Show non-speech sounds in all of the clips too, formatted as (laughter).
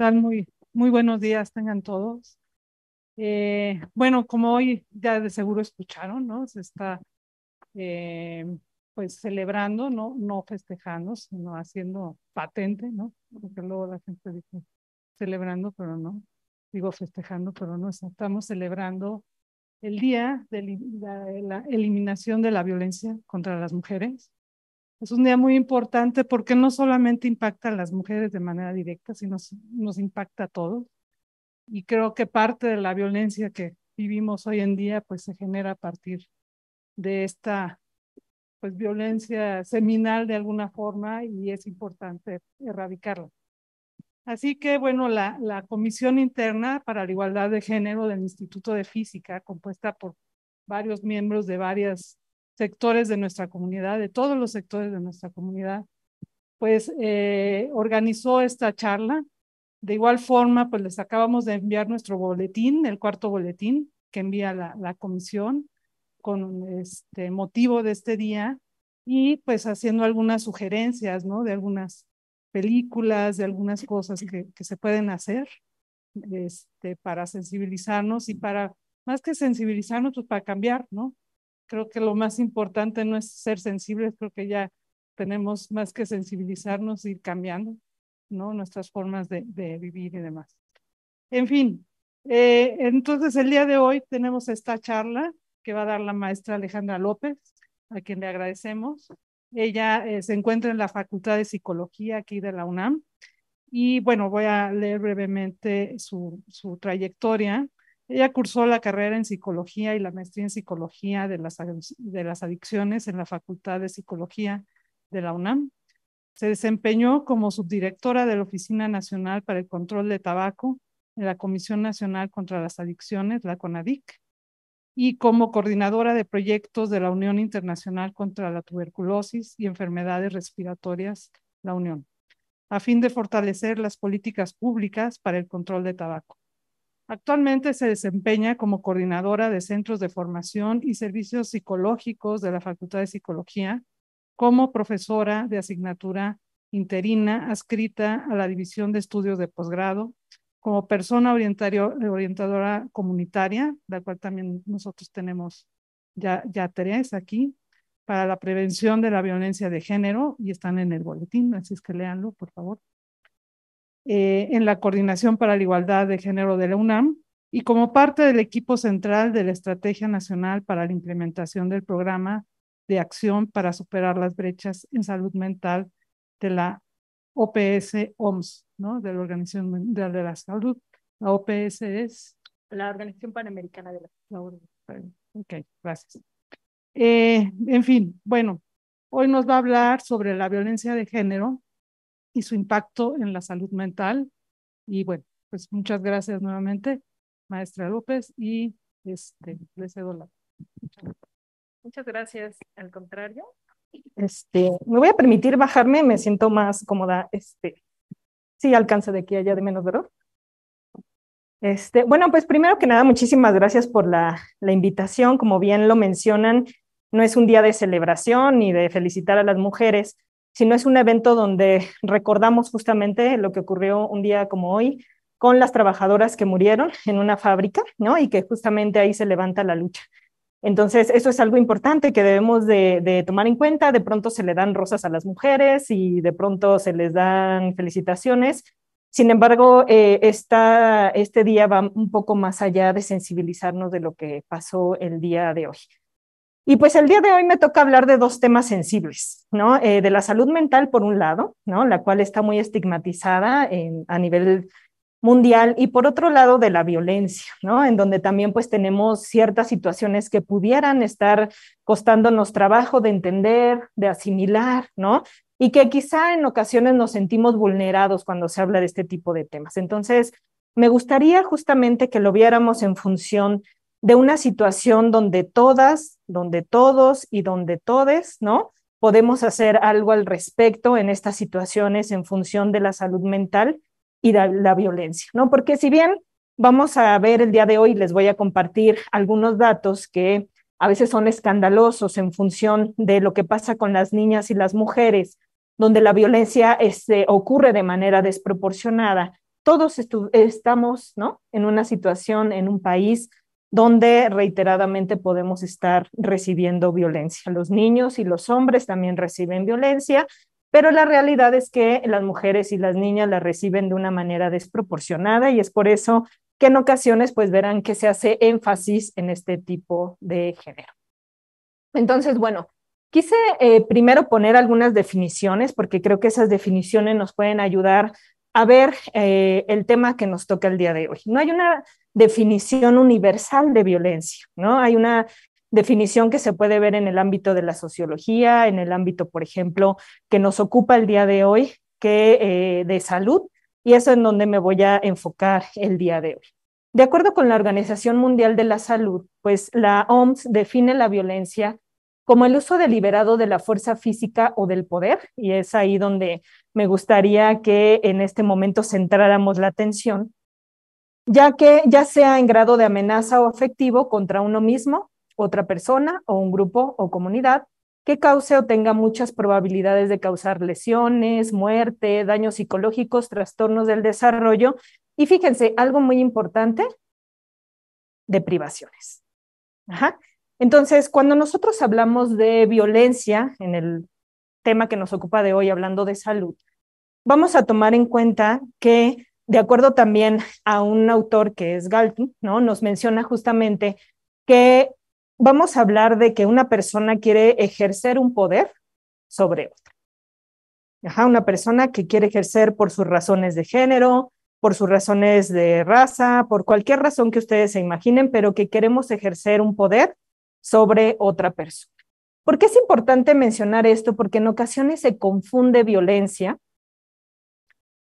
Muy, muy buenos días tengan todos. Eh, bueno, como hoy ya de seguro escucharon, ¿no? Se está eh, pues celebrando, ¿no? No festejando, sino haciendo patente, ¿no? Porque luego la gente dice celebrando, pero no. Digo festejando, pero no. Estamos celebrando el día de la eliminación de la violencia contra las mujeres. Es un día muy importante porque no solamente impacta a las mujeres de manera directa, sino nos impacta a todos. Y creo que parte de la violencia que vivimos hoy en día pues se genera a partir de esta pues violencia seminal de alguna forma y es importante erradicarla. Así que, bueno, la, la, Comisión Interna para la Igualdad de Género del Instituto de Física, compuesta por varios miembros de varias sectores de nuestra comunidad, de todos los sectores de nuestra comunidad, pues eh, organizó esta charla. De igual forma, pues les acabamos de enviar nuestro boletín, el cuarto boletín que envía la, comisión con este motivo de este día y pues haciendo algunas sugerencias, ¿no? De algunas películas, de algunas cosas que, se pueden hacer este, para sensibilizarnos y para, más que sensibilizarnos, pues para cambiar, ¿no? creo que lo más importante no es ser sensibles, creo que ya tenemos más que sensibilizarnos y ir cambiando ¿no? nuestras formas de, vivir y demás. En fin, eh, entonces el día de hoy tenemos esta charla que va a dar la maestra Alejandra López, a quien le agradecemos. Ella eh, se encuentra en la Facultad de Psicología aquí de la UNAM. Y bueno, voy a leer brevemente su trayectoria. Ella cursó la carrera en psicología y la maestría en psicología de las, adicciones en la Facultad de Psicología de la UNAM. Se desempeñó como subdirectora de la Oficina Nacional para el Control de Tabaco en la Comisión Nacional contra las Adicciones, la CONADIC, y como coordinadora de proyectos de la Unión Internacional contra la Tuberculosis y Enfermedades Respiratorias, la Unión, a fin de fortalecer las políticas públicas para el control de tabaco. Actualmente se desempeña como coordinadora de centros de formación y servicios psicológicos de la Facultad de Psicología, como profesora de asignatura interina adscrita a la División de Estudios de Posgrado, como persona orientadora comunitaria, la cual también nosotros tenemos ya, ya aquí, para la prevención de la violencia de género y están en el boletín, así es que leanlo, por favor. Eh, en la Coordinación para la Igualdad de Género de la UNAM y como parte del equipo central de la Estrategia Nacional para la Implementación del Programa de Acción para Superar las Brechas en Salud Mental de la OPS OMS, ¿no? de la Organización Mundial de la Salud. La OPS es... La Organización Panamericana de la Salud. Ok, gracias. Eh, en fin, bueno, hoy nos va a hablar sobre la violencia de género y su impacto en la salud mental. Y bueno, pues muchas gracias nuevamente, maestra López, y este, le cedo la. Muchas gracias, al contrario. Este, me voy a permitir bajarme, me siento más cómoda. Este, sí, alcance de aquí allá de menos, ¿verdad? Este, bueno, pues primero que nada, muchísimas gracias por la, la, invitación. Como bien lo mencionan, no es un día de celebración ni de felicitar a las mujeres, sino es un evento donde recordamos justamente lo que ocurrió un día como hoy con las trabajadoras que murieron en una fábrica, ¿no? Y que justamente ahí se levanta la lucha. Entonces, eso es algo importante que debemos de, tomar en cuenta. De pronto se le dan rosas a las mujeres y de pronto se les dan felicitaciones. Sin embargo, eh, este día va un poco más allá de sensibilizarnos de lo que pasó el día de hoy. Y pues el día de hoy me toca hablar de dos temas sensibles, ¿no? Eh, de la salud mental, por un lado, ¿no? La cual está muy estigmatizada a nivel mundial y por otro lado de la violencia, ¿no? En donde también pues tenemos ciertas situaciones que pudieran estar costándonos trabajo de entender, de asimilar, ¿no? Y que quizá en ocasiones nos sentimos vulnerados cuando se habla de este tipo de temas. Entonces, me gustaría justamente que lo viéramos en función de una situación donde todas donde todos y donde todes, ¿no? Podemos hacer algo al respecto en estas situaciones en función de la salud mental y de la violencia, ¿no? Porque si bien vamos a ver el día de hoy, les voy a compartir algunos datos que a veces son escandalosos en función de lo que pasa con las niñas y las mujeres, donde la violencia este, ocurre de manera desproporcionada. Todos estamos ¿no? en una situación, en un país donde reiteradamente podemos estar recibiendo violencia. Los niños y los hombres también reciben violencia, pero la realidad es que las mujeres y las niñas la reciben de una manera desproporcionada y es por eso que en ocasiones pues verán que se hace énfasis en este tipo de género. Entonces, bueno, quise eh, primero poner algunas definiciones porque creo que esas definiciones nos pueden ayudar a ver eh, el tema que nos toca el día de hoy. No hay una definición universal de violencia, ¿no? Hay una definición que se puede ver en el ámbito de la sociología, en el ámbito, por ejemplo, que nos ocupa el día de hoy, que eh, de salud, y eso en donde me voy a enfocar el día de hoy. De acuerdo con la Organización Mundial de la Salud, pues la OMS define la violencia como el uso deliberado de la fuerza física o del poder, y es ahí donde me gustaría que en este momento centráramos la atención, ya que ya sea en grado de amenaza o afectivo contra uno mismo, otra persona o un grupo o comunidad, que cause o tenga muchas probabilidades de causar lesiones, muerte, daños psicológicos, trastornos del desarrollo y fíjense, algo muy importante, deprivaciones. Ajá. Entonces, cuando nosotros hablamos de violencia en el tema que nos ocupa de hoy, hablando de salud, vamos a tomar en cuenta que, de acuerdo también a un autor que es Galton, ¿no? nos menciona justamente que vamos a hablar de que una persona quiere ejercer un poder sobre otra. una persona que quiere ejercer por sus razones de género, por sus razones de raza, por cualquier razón que ustedes se imaginen, pero que queremos ejercer un poder sobre otra persona. ¿Por qué es importante mencionar esto? Porque en ocasiones se confunde violencia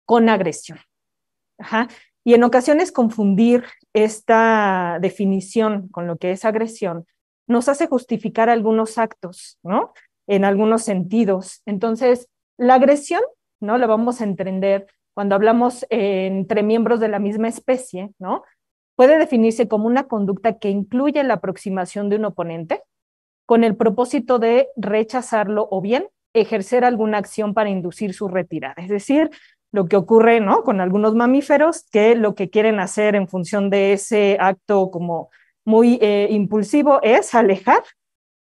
con agresión. Ajá. Y en ocasiones confundir esta definición con lo que es agresión nos hace justificar algunos actos, ¿no? En algunos sentidos. Entonces, la agresión, ¿no? La vamos a entender cuando hablamos entre miembros de la misma especie, ¿no? puede definirse como una conducta que incluye la aproximación de un oponente con el propósito de rechazarlo o bien ejercer alguna acción para inducir su retirada. Es decir, lo que ocurre ¿no? con algunos mamíferos que lo que quieren hacer en función de ese acto como muy eh, impulsivo es alejar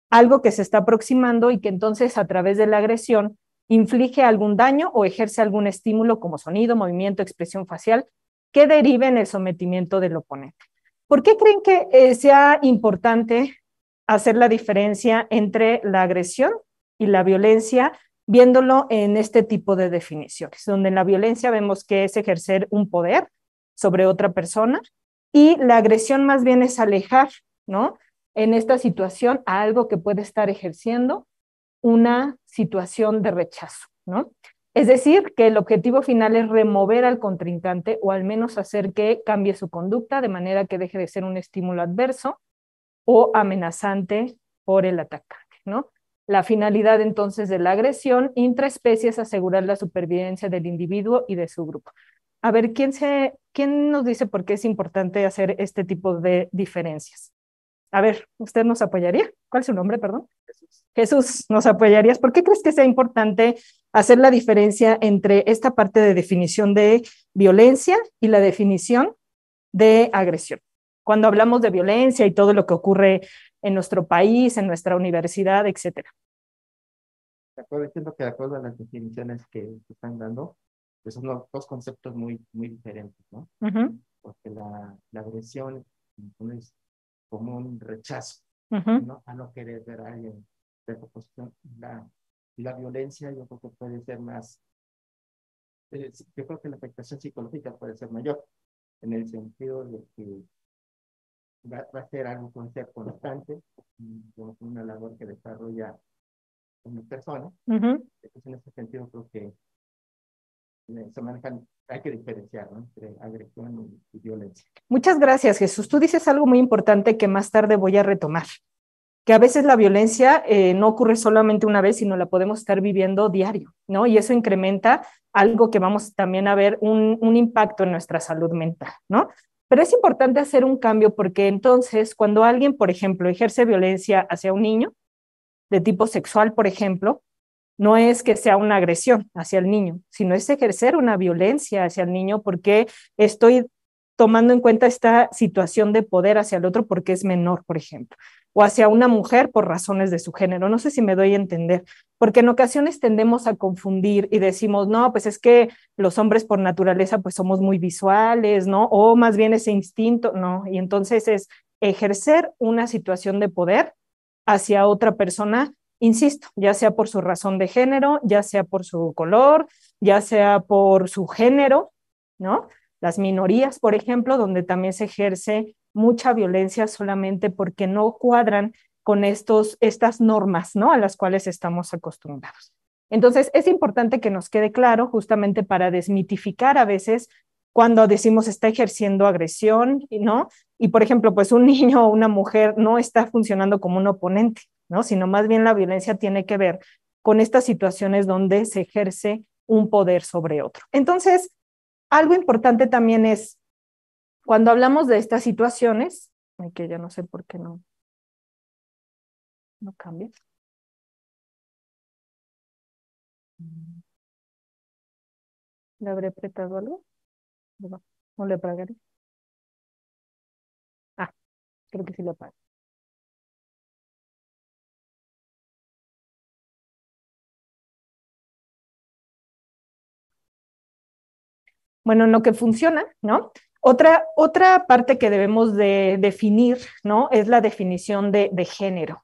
algo que se está aproximando y que entonces a través de la agresión inflige algún daño o ejerce algún estímulo como sonido, movimiento, expresión facial que deriven en el sometimiento del oponente. ¿Por qué creen que eh, sea importante hacer la diferencia entre la agresión y la violencia, viéndolo en este tipo de definiciones, donde en la violencia vemos que es ejercer un poder sobre otra persona y la agresión más bien es alejar, ¿no? En esta situación a algo que puede estar ejerciendo una situación de rechazo, ¿no? Es decir, que el objetivo final es remover al contrincante o al menos hacer que cambie su conducta de manera que deje de ser un estímulo adverso o amenazante por el atacante, ¿no? La finalidad entonces de la agresión intraespecie es asegurar la supervivencia del individuo y de su grupo. A ver, ¿quién, se, ¿quién nos dice por qué es importante hacer este tipo de diferencias? A ver, ¿usted nos apoyaría? ¿Cuál es su nombre, perdón? Jesús, ¿nos apoyarías? ¿Por qué crees que sea importante hacer la diferencia entre esta parte de definición de violencia y la definición de agresión? Cuando hablamos de violencia y todo lo que ocurre en nuestro país, en nuestra universidad, etcétera. De acuerdo, que de acuerdo a las definiciones que están dando, pues son dos conceptos muy, muy diferentes, ¿no? Porque la, agresión pues, es como un rechazo ¿no? a no querer ver a alguien la, violencia, yo creo que puede ser más, eh, yo creo que la afectación psicológica puede ser mayor, en el sentido de que va, a ser algo constante, una labor que desarrolla una persona. Entonces, en ese sentido, creo que eh, se manejan, hay que diferenciar entre agresión y, violencia. Muchas gracias, Jesús. Tú dices algo muy importante que más tarde voy a retomar que a veces la violencia eh, no ocurre solamente una vez, sino la podemos estar viviendo diario, ¿no? Y eso incrementa algo que vamos también a ver un, un impacto en nuestra salud mental, ¿no? Pero es importante hacer un cambio porque entonces cuando alguien, por ejemplo, ejerce violencia hacia un niño, de tipo sexual, por ejemplo, no es que sea una agresión hacia el niño, sino es ejercer una violencia hacia el niño porque estoy tomando en cuenta esta situación de poder hacia el otro porque es menor, por ejemplo o hacia una mujer por razones de su género. No sé si me doy a entender, porque en ocasiones tendemos a confundir y decimos, no, pues es que los hombres por naturaleza pues somos muy visuales, ¿no? O más bien ese instinto, ¿no? Y entonces es ejercer una situación de poder hacia otra persona, insisto, ya sea por su razón de género, ya sea por su color, ya sea por su género, ¿no? Las minorías, por ejemplo, donde también se ejerce mucha violencia solamente porque no cuadran con estos, estas normas ¿no? a las cuales estamos acostumbrados. Entonces, es importante que nos quede claro justamente para desmitificar a veces cuando decimos está ejerciendo agresión, ¿no? Y por ejemplo, pues un (laughs) niño o una mujer no está funcionando como un oponente, ¿no? Sino más bien la violencia tiene que ver con estas situaciones donde se ejerce un poder sobre otro. Entonces, algo importante también es cuando hablamos de estas situaciones, que ya no sé por qué no, no cambia. Mm. ¿Le habré apretado algo? ¿No le apagaré? Ah, creo que sí le apago. Bueno, en lo que funciona, ¿no? Otra, parte que debemos de definir, ¿no? Es la definición de, género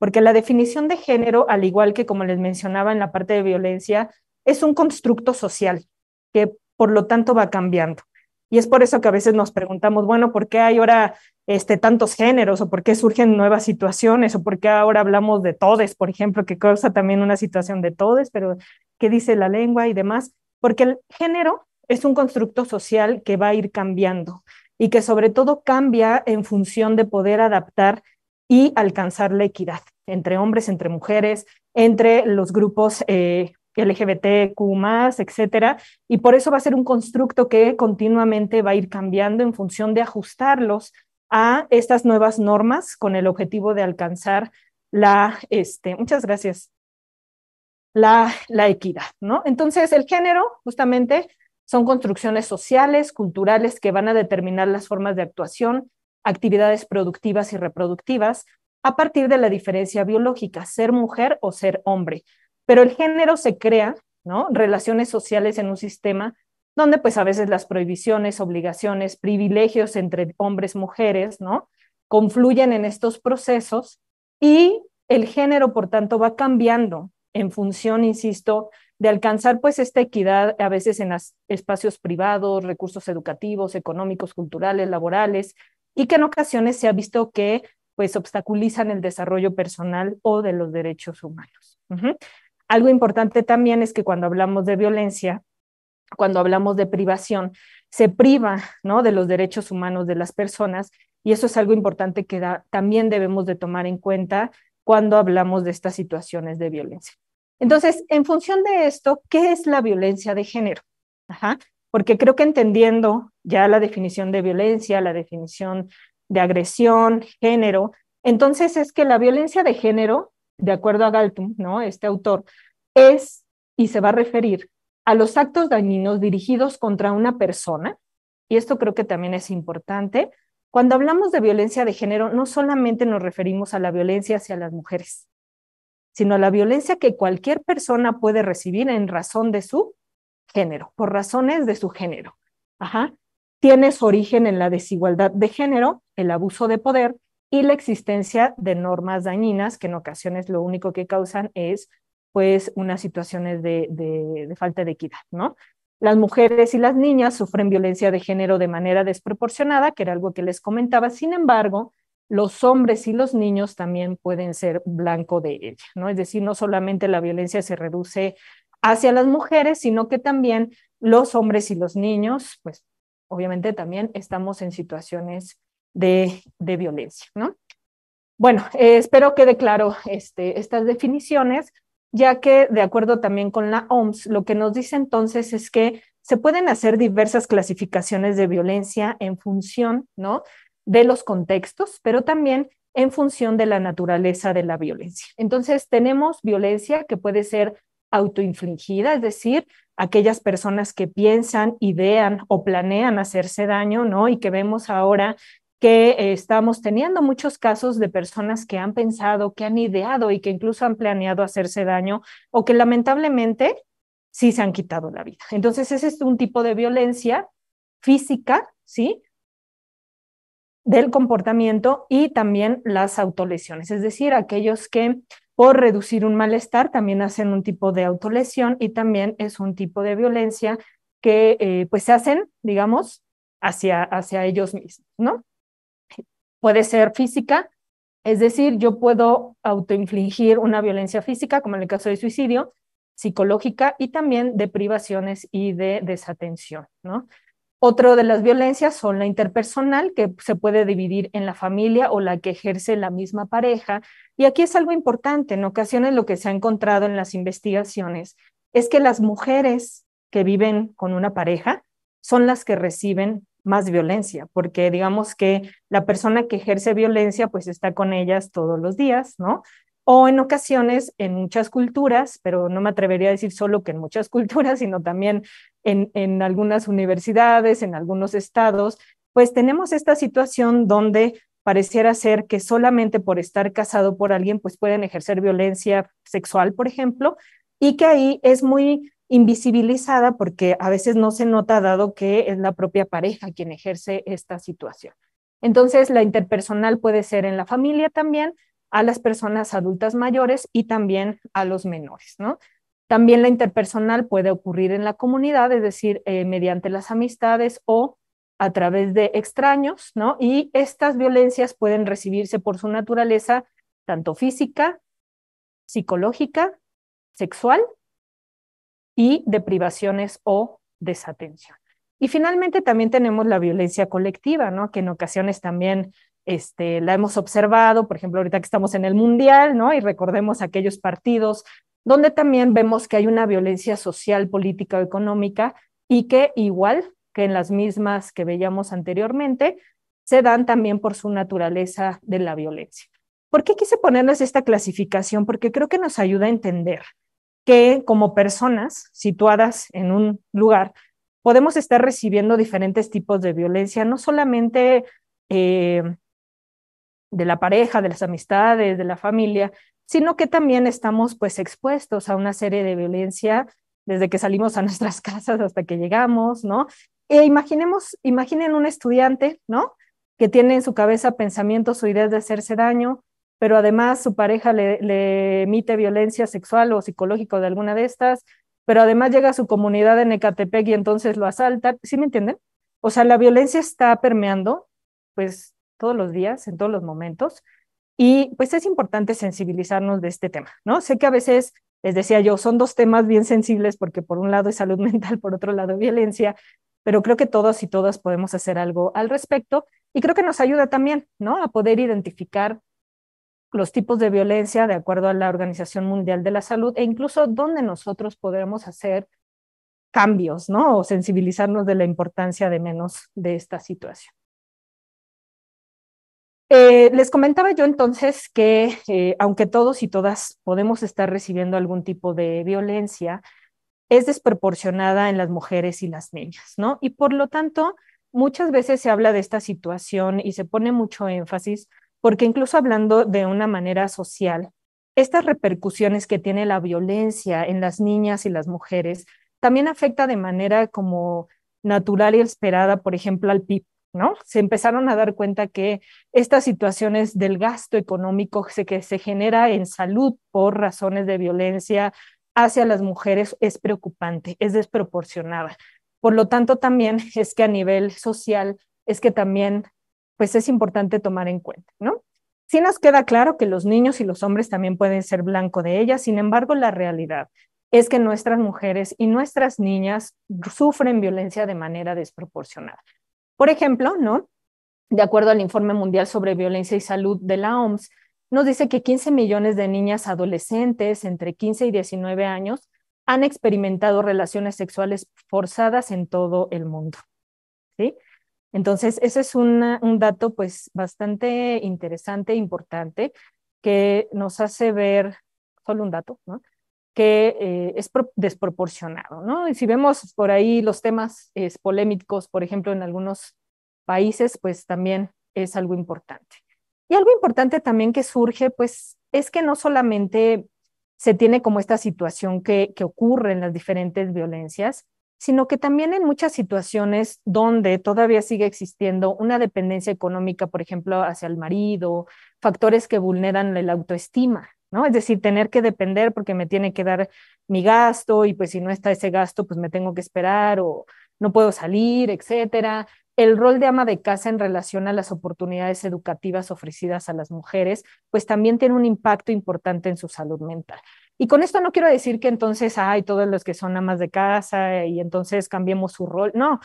porque la definición de género, al igual que como les mencionaba en la parte de violencia, es un constructo social que por lo tanto va cambiando. Y es por eso que a veces nos preguntamos, bueno, ¿por qué hay ahora este, tantos géneros o por qué surgen nuevas situaciones o por qué ahora hablamos de todes, por ejemplo, que causa también una situación de todes, pero qué dice la lengua y demás? Porque el género es un constructo social que va a ir cambiando y que sobre todo cambia en función de poder adaptar y alcanzar la equidad entre hombres, entre mujeres, entre los grupos eh, LGBTQ, etcétera. Y por eso va a ser un constructo que continuamente va a ir cambiando en función de ajustarlos a estas nuevas normas con el objetivo de alcanzar la, este, muchas gracias, la, la equidad, ¿no? Entonces, el género, justamente, son construcciones sociales, culturales que van a determinar las formas de actuación, actividades productivas y reproductivas a partir de la diferencia biológica, ser mujer o ser hombre. Pero el género se crea, ¿no? Relaciones sociales en un sistema donde pues a veces las prohibiciones, obligaciones, privilegios entre hombres mujeres, ¿no? Confluyen en estos procesos y el género, por tanto, va cambiando en función, insisto, de alcanzar pues esta equidad a veces en los espacios privados, recursos educativos, económicos, culturales, laborales, y que en ocasiones se ha visto que pues obstaculizan el desarrollo personal o de los derechos humanos. Algo importante también es que cuando hablamos de violencia, cuando hablamos de privación, se priva ¿no? de los derechos humanos de las personas y eso es algo importante que también debemos de tomar en cuenta cuando hablamos de estas situaciones de violencia. Entonces, en función de esto, ¿qué es la violencia de género? porque creo que entendiendo ya la definición de violencia, la definición de agresión, género, entonces es que la violencia de género, de acuerdo a Galtung, ¿no? este autor, es y se va a referir a los actos dañinos dirigidos contra una persona, y esto creo que también es importante, cuando hablamos de violencia de género, no solamente nos referimos a la violencia hacia las mujeres, sino la violencia que cualquier persona puede recibir en razón de su género, por razones de su género. Ajá. Tiene su origen en la desigualdad de género, el abuso de poder y la existencia de normas dañinas que en ocasiones lo único que causan es pues unas situaciones de, de falta de equidad, ¿no? Las mujeres y las niñas sufren violencia de género de manera desproporcionada, que era algo que les comentaba. Sin embargo, los hombres y los niños también pueden ser blanco de ella, ¿no? Es decir, no solamente la violencia se reduce hacia las mujeres, sino que también los hombres y los niños, pues obviamente también estamos en situaciones de, violencia, ¿no? Bueno, eh, espero quede claro este, estas definiciones, ya que de acuerdo también con la OMS, lo que nos dice entonces es que se pueden hacer diversas clasificaciones de violencia en función, ¿no? de los contextos, pero también en función de la naturaleza de la violencia. Entonces, tenemos violencia que puede ser autoinfligida, es decir, aquellas personas que piensan, idean o planean hacerse daño, ¿no? Y que vemos ahora que eh, estamos teniendo muchos casos de personas que han pensado, que han ideado y que incluso han planeado hacerse daño o que lamentablemente sí se han quitado la vida. Entonces, ese es un tipo de violencia física, ¿sí? del comportamiento y también las autolesiones, es decir, aquellos que por reducir un malestar también hacen un tipo de autolesión y también es un tipo de violencia que eh, pues se hacen, digamos, hacia, hacia ellos mismos, ¿no? Puede ser física, es decir, yo puedo autoinfligir una violencia física, como en el caso de suicidio, psicológica y también de privaciones y de desatención, ¿no? Otro de las violencias son la interpersonal, que se puede dividir en la familia o la que ejerce la misma pareja. Y aquí es algo importante, en ocasiones lo que se ha encontrado en las investigaciones es que las mujeres que viven con una pareja son las que reciben más violencia, porque digamos que la persona que ejerce violencia pues está con ellas todos los días, ¿no? o en ocasiones en muchas culturas, pero no me atrevería a decir solo que en muchas (laughs) culturas, sino también en, en algunas universidades, en algunos estados, pues tenemos esta situación donde pareciera ser que solamente por estar casado por alguien, pues pueden ejercer violencia sexual, por ejemplo, y que ahí es muy invisibilizada porque a veces no se nota dado que es la propia pareja quien ejerce esta situación. Entonces, la interpersonal puede ser en la familia también, a las personas adultas mayores y también a los menores, ¿no? También la interpersonal puede ocurrir en la comunidad, es decir, eh, mediante las amistades o a través de extraños, ¿no? Y estas violencias pueden recibirse por su naturaleza, tanto física, psicológica, sexual y de privaciones o desatención. Y finalmente también tenemos la violencia colectiva, ¿no? Que en ocasiones también este, la hemos observado, por ejemplo, ahorita que estamos en el Mundial, ¿no? Y recordemos aquellos partidos donde también vemos que hay una violencia social, política o económica y que igual que en las mismas que veíamos anteriormente, se dan también por su naturaleza de la violencia. ¿Por qué quise ponerles esta clasificación? Porque creo que nos ayuda a entender que como personas situadas en un lugar, podemos estar recibiendo diferentes tipos de violencia, no solamente eh, de la pareja, de las amistades, de la familia, sino que también estamos pues expuestos a una serie de violencia desde que salimos a (laughs) nuestras casas hasta que llegamos, ¿no? E imaginemos, imaginen un estudiante, ¿no? Que tiene en su cabeza pensamientos o ideas de hacerse daño, pero además su pareja le, emite violencia sexual o psicológica de alguna de estas, pero además llega a su comunidad en Ecatepec y entonces lo asalta, ¿sí me entienden? O sea, la violencia está permeando, pues, todos los días, en todos los momentos. Y pues es importante sensibilizarnos de este tema, ¿no? Sé que a veces, les decía yo, son dos temas bien sensibles porque por un lado es salud (laughs) mental, por otro lado violencia, pero creo que todos y todas podemos hacer algo al respecto y creo que nos ayuda también, ¿no? A poder identificar los tipos de violencia de acuerdo a la Organización Mundial de la Salud e incluso dónde nosotros podemos hacer cambios, ¿no? O sensibilizarnos de la importancia de menos de esta situación. Eh, les comentaba yo entonces que eh, aunque todos y todas podemos estar recibiendo algún tipo de violencia, es desproporcionada en las mujeres y las niñas, ¿no? Y por lo tanto, muchas veces se habla de esta situación y se pone mucho énfasis porque incluso hablando de una manera social, estas repercusiones que tiene la violencia en las niñas y las mujeres también afecta de manera como natural y esperada, por ejemplo, al PIB, se empezaron a dar cuenta que estas situaciones del gasto económico que se genera en salud por razones de violencia hacia las mujeres es preocupante, es desproporcionada. Por lo tanto, también es que a nivel social es que también pues es importante tomar en cuenta, si Sí nos queda claro que los niños y los hombres también pueden ser blanco de ellas, sin embargo, la realidad es que nuestras mujeres y nuestras niñas sufren violencia de manera desproporcionada. Por ejemplo, ¿no? De acuerdo al informe mundial sobre violencia y salud de la OMS, nos dice que 15 millones de niñas adolescentes entre 15 y 19 años han experimentado relaciones sexuales forzadas en todo el mundo. ¿sí? Entonces, ese es un dato pues bastante interesante e importante que nos hace ver, solo un dato, ¿no? que eh, es desproporcionado, ¿no? Y si vemos por ahí los temas polémicos, por ejemplo, en algunos países, pues también es algo importante. Y algo importante también que surge, pues, es que no solamente se tiene como esta situación que, que ocurre en las diferentes violencias, sino que también en muchas situaciones donde todavía sigue existiendo una dependencia económica, por ejemplo, hacia el marido, factores que vulneran la autoestima, es decir, tener que depender porque me tiene que dar mi gasto y pues si no está ese gasto, pues me tengo que esperar o no puedo salir, etcétera. El rol de ama de casa en relación a las oportunidades educativas ofrecidas a las mujeres, pues también tiene un impacto importante en su salud mental. Y con esto no quiero decir que entonces hay todos los que son amas de casa y entonces cambiemos su rol. No,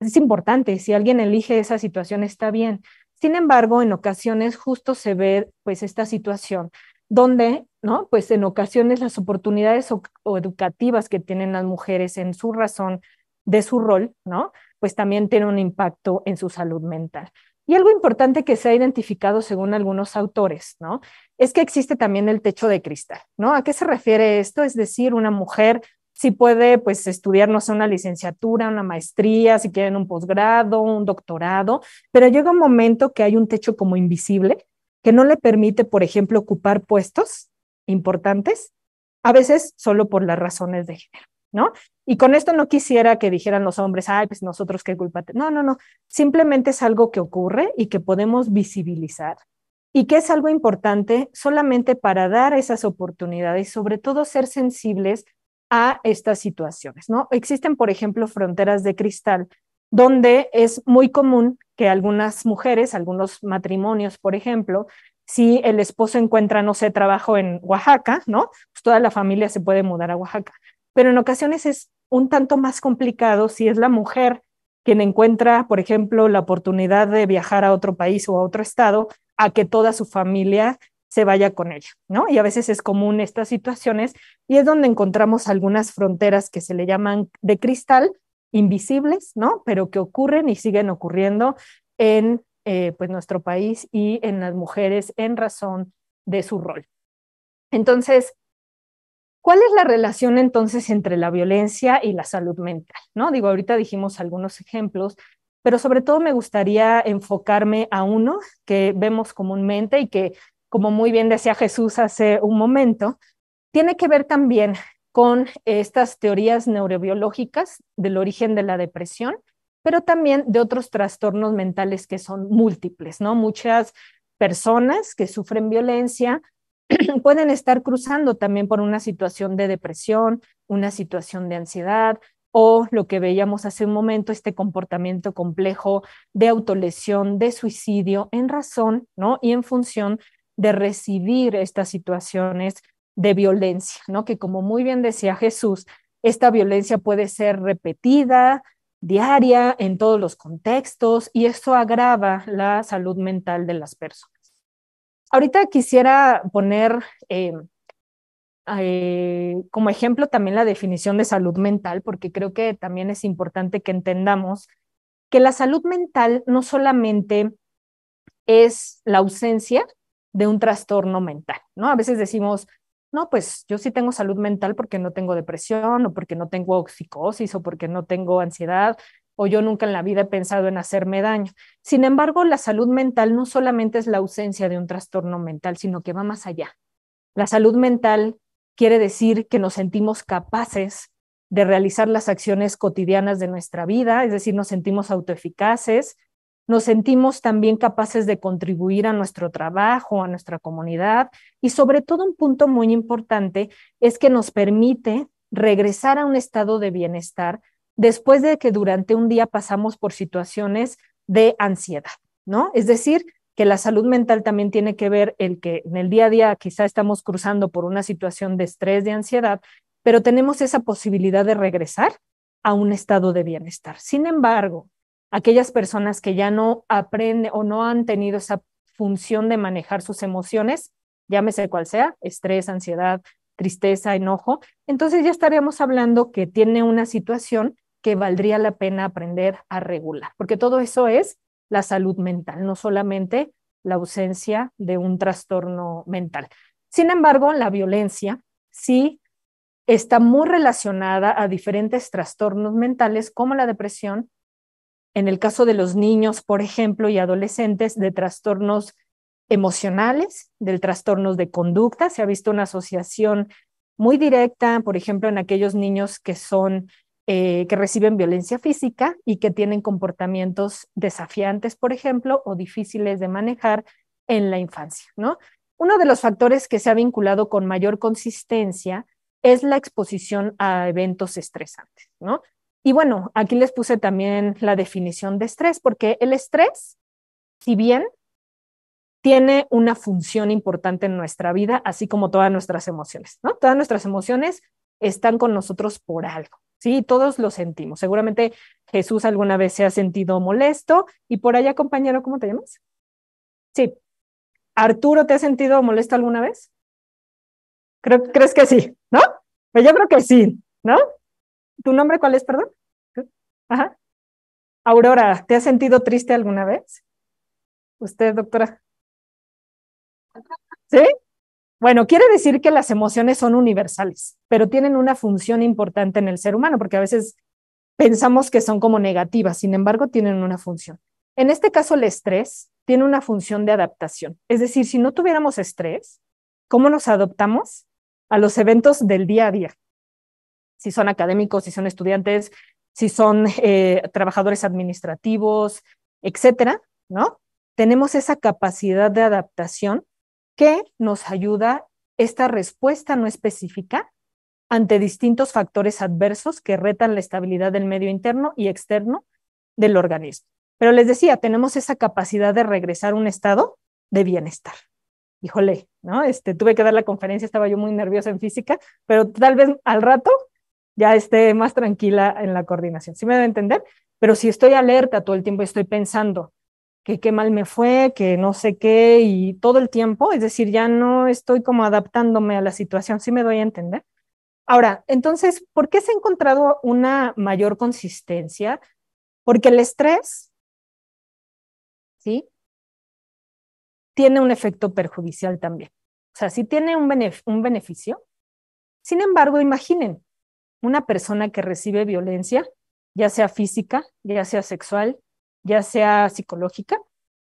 es importante. Si alguien elige esa situación, está bien. Sin embargo, en ocasiones justo se ve pues esta situación donde, ¿no? Pues en ocasiones las oportunidades educativas que tienen las mujeres en su razón de su rol, ¿no? Pues también tiene un impacto en su salud mental. Y algo importante que se ha identificado según algunos autores, ¿no? Es que existe también el techo de cristal, ¿no? ¿A qué se refiere esto? Es decir, una mujer sí puede, pues, estudiar, no sé, una licenciatura, una maestría, si quieren un posgrado, un doctorado, pero llega un momento que hay un techo como invisible, que no le permite, por ejemplo, ocupar puestos importantes, a veces solo por las razones de género, ¿no? Y con esto no quisiera que dijeran los hombres, ay, pues nosotros qué culpa No, no, no. Simplemente es algo que ocurre y que podemos visibilizar y que es algo importante solamente para dar esas oportunidades, y sobre todo ser sensibles a estas situaciones, ¿no? Existen, por ejemplo, fronteras de cristal donde es muy común que algunas mujeres, algunos matrimonios, por ejemplo, si el esposo encuentra, no sé, trabajo en Oaxaca, ¿no? Pues toda la familia se puede mudar a Oaxaca. Pero en ocasiones es un tanto más complicado si es la mujer quien encuentra, por ejemplo, la oportunidad de viajar a otro país o a otro estado, a que toda su familia se vaya con ella, ¿no? Y a veces es común estas situaciones y es donde encontramos algunas fronteras que se le llaman de cristal, invisibles, ¿no? Pero que ocurren y siguen ocurriendo en eh, pues nuestro país y en las mujeres en razón de su rol. Entonces, ¿cuál es la relación entonces entre la violencia y la salud mental? ¿No? Digo, ahorita dijimos algunos ejemplos, pero sobre todo me gustaría enfocarme a uno que vemos comúnmente y que, como muy bien decía Jesús hace un momento, tiene que ver también con estas teorías neurobiológicas del origen de la depresión, pero también de otros trastornos mentales que son múltiples, ¿no? Muchas personas que sufren violencia (clears throat) pueden estar cruzando también por una situación de depresión, una situación de ansiedad o lo que veíamos hace un momento, este comportamiento complejo de autolesión, de suicidio en razón, ¿no? Y en función de recibir estas situaciones de violencia, ¿no? Que como muy bien decía Jesús, esta violencia puede ser repetida, diaria, en todos los contextos, y esto agrava la salud mental de las personas. Ahorita quisiera poner em, eh, como ejemplo también la definición de salud mental, porque creo que también es importante que entendamos que la salud mental no solamente es la ausencia de un trastorno mental, ¿no? A veces decimos, no, pues yo sí tengo salud mental porque no tengo depresión o porque no tengo psicosis o porque no tengo ansiedad o yo nunca en la vida he pensado en hacerme daño. Sin embargo, la salud mental no solamente es la ausencia de un trastorno mental, sino que va más allá. La salud mental quiere decir que nos sentimos capaces de realizar las acciones cotidianas de nuestra vida, es decir, nos sentimos autoeficaces, nos sentimos también capaces de contribuir a nuestro trabajo, a nuestra comunidad y sobre todo un punto muy importante es que nos permite regresar a un estado de bienestar después de que durante un día pasamos por situaciones de ansiedad, ¿no? Es decir, que la salud mental también tiene que ver el que en el día a día quizá estamos cruzando por una situación de estrés, de ansiedad, pero tenemos esa posibilidad de regresar a un estado de bienestar. Sin embargo, aquellas personas que ya no aprenden o no han tenido esa función de manejar sus emociones, llámese cual sea, estrés, ansiedad, tristeza, enojo, entonces ya estaríamos hablando que tiene una situación que valdría la pena aprender a regular, porque todo eso es la salud mental, no solamente la ausencia de un trastorno mental. Sin embargo, la violencia sí está muy relacionada a diferentes trastornos mentales como la depresión, en el caso de los niños, por ejemplo, y adolescentes, de trastornos emocionales, del trastornos de conducta. Se ha visto una asociación muy directa, por ejemplo, en aquellos niños que son eh, que reciben violencia física y que tienen comportamientos desafiantes, por ejemplo, o difíciles de manejar en la infancia, ¿no? Uno de los factores que se ha vinculado con mayor consistencia es la exposición a eventos estresantes, ¿no? Y bueno, aquí les puse también la definición de estrés, porque el estrés, si bien tiene una función importante en nuestra vida, así como todas nuestras emociones, ¿no? Todas nuestras emociones están con nosotros por algo, ¿sí? Todos lo sentimos. Seguramente Jesús alguna vez se ha sentido molesto y por allá, compañero, ¿cómo te llamas? Sí. Arturo, ¿te ha sentido molesto alguna vez? ¿Crees que sí? ¿No? Pues yo creo que sí, ¿no? ¿Tu nombre cuál es, perdón? Ajá. Aurora, ¿te has sentido triste alguna vez? Usted, doctora. ¿Sí? Bueno, quiere decir que las emociones son universales, pero tienen una función importante en el ser humano, porque a veces pensamos que son como negativas, sin embargo, tienen una función. En este caso, el estrés tiene una función de adaptación. Es decir, si no tuviéramos estrés, ¿cómo nos adaptamos a los eventos del día a día? si son académicos, si son estudiantes, si son eh, trabajadores administrativos, etcétera, ¿no? Tenemos esa capacidad de adaptación que nos ayuda esta respuesta no específica ante distintos factores adversos que retan la estabilidad del medio interno y externo del organismo. Pero les decía, tenemos esa capacidad de regresar a un estado de bienestar. Híjole, ¿no? Este, tuve que dar la conferencia, estaba yo muy nerviosa en física, pero tal vez al rato ya esté más tranquila en la coordinación. ¿Sí me a entender? Pero si estoy alerta todo el tiempo estoy pensando que qué mal me fue, que no sé qué, y todo el tiempo, es decir, ya no estoy como adaptándome a la situación, ¿sí me doy a entender? Ahora, entonces, ¿por qué se ha encontrado una mayor consistencia? Porque el estrés, ¿sí? Tiene un efecto perjudicial también. O sea, sí tiene un, beneficio. Sin embargo, imaginen, una persona que recibe violencia, ya sea física, ya sea sexual, ya sea psicológica,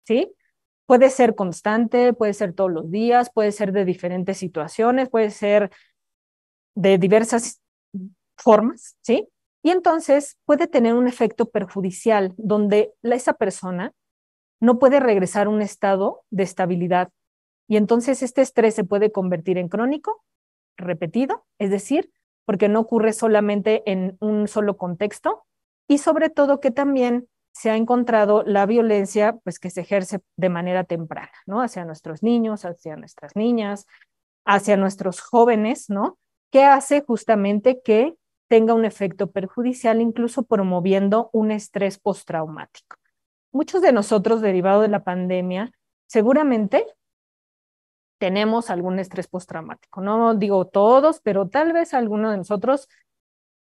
¿sí? Puede ser constante, puede ser todos los días, puede ser de diferentes situaciones, puede ser de diversas formas, ¿sí? Y entonces puede tener un efecto perjudicial donde esa persona no puede regresar a un estado de estabilidad. Y entonces este estrés se puede convertir en crónico, repetido, es decir, porque no ocurre solamente en un solo contexto, y sobre todo que también se ha encontrado la violencia pues, que se ejerce de manera temprana, ¿no? Hacia nuestros niños, hacia nuestras niñas, hacia nuestros jóvenes, ¿no? Que hace justamente que tenga un efecto perjudicial, incluso promoviendo un estrés postraumático. Muchos de nosotros, derivado de la pandemia, seguramente tenemos algún estrés postraumático. No digo todos, pero tal vez alguno de nosotros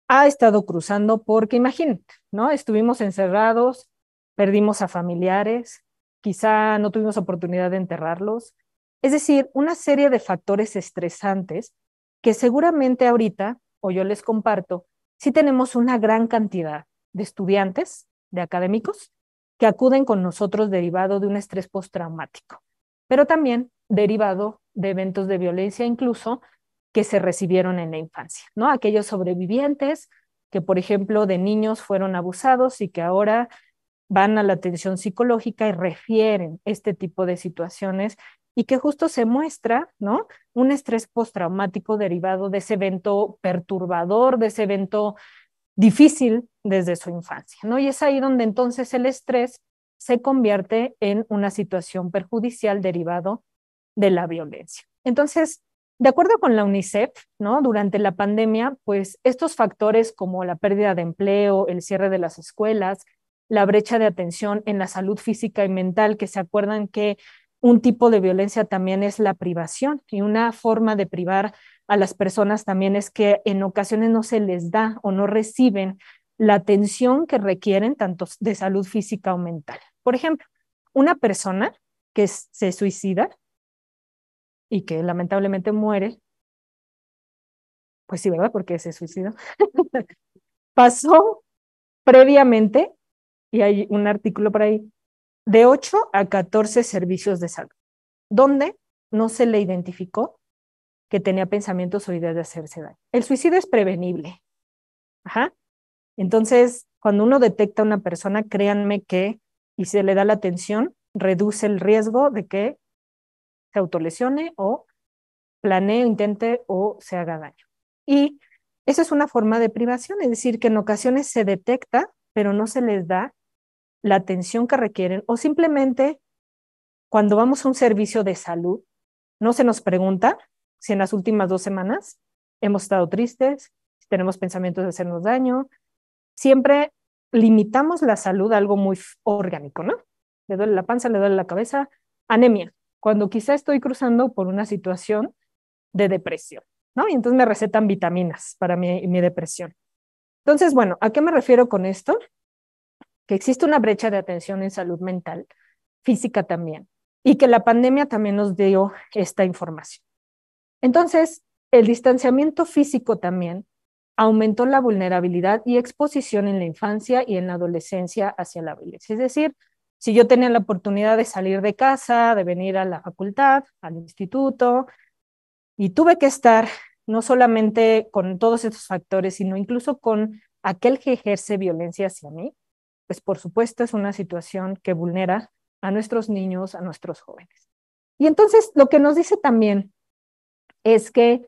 ha estado cruzando porque imagínate, ¿no? Estuvimos encerrados, perdimos a familiares, quizá no tuvimos oportunidad de enterrarlos. Es decir, una serie de factores estresantes que seguramente ahorita, o yo les comparto, sí tenemos una gran cantidad de estudiantes, de académicos, que acuden con nosotros derivado de un estrés postraumático. Pero también derivado de eventos de violencia incluso que se recibieron en la infancia, ¿no? Aquellos sobrevivientes que, por ejemplo, de niños fueron abusados y que ahora van a la atención psicológica y refieren este tipo de situaciones y que justo se muestra, ¿no? Un estrés postraumático derivado de ese evento perturbador, de ese evento difícil desde su infancia, ¿no? Y es ahí donde entonces el estrés se convierte en una situación perjudicial derivado de la violencia. Entonces, de acuerdo con la UNICEF, ¿no? durante la pandemia, pues estos factores como la pérdida de empleo, el cierre de las escuelas, la brecha de atención en la salud física y mental, que se acuerdan que un tipo de violencia también es la privación y una forma de privar a las personas también es que en ocasiones no se les da o no reciben la atención que requieren tanto de salud física o mental. Por ejemplo, una persona que se suicida y que lamentablemente muere, pues sí, ¿verdad? Porque ese suicidio (laughs) Pasó previamente, y hay un artículo por ahí, de 8 a 14 servicios de salud, donde no se le identificó que tenía pensamientos o ideas de hacerse daño. El suicidio es prevenible. Ajá. Entonces, cuando uno detecta a una persona, créanme que, y se le da la atención, reduce el riesgo de que se autolesione o planee, intente o se haga daño. Y esa es una forma de privación, es decir, que en ocasiones se detecta, pero no se les da la atención que requieren o simplemente cuando vamos a un servicio de salud, no se nos pregunta si en las últimas dos semanas hemos estado tristes, si tenemos pensamientos de hacernos daño. Siempre limitamos la salud a algo muy orgánico, ¿no? Le duele la panza, le duele la cabeza, anemia cuando quizá estoy cruzando por una situación de depresión, ¿no? Y entonces me recetan vitaminas para mi, mi depresión. Entonces, bueno, ¿a qué me refiero con esto? Que existe una brecha de atención en salud mental, física también, y que la pandemia también nos dio esta información. Entonces, el distanciamiento físico también aumentó la vulnerabilidad y exposición en la infancia y en la adolescencia hacia la violencia. Es decir, si yo tenía la oportunidad de salir de casa, de venir a la facultad, al instituto, y tuve que estar no solamente con todos estos factores, sino incluso con aquel que ejerce violencia hacia mí, pues por supuesto es una situación que vulnera a nuestros niños, a nuestros jóvenes. Y entonces lo que nos dice también es que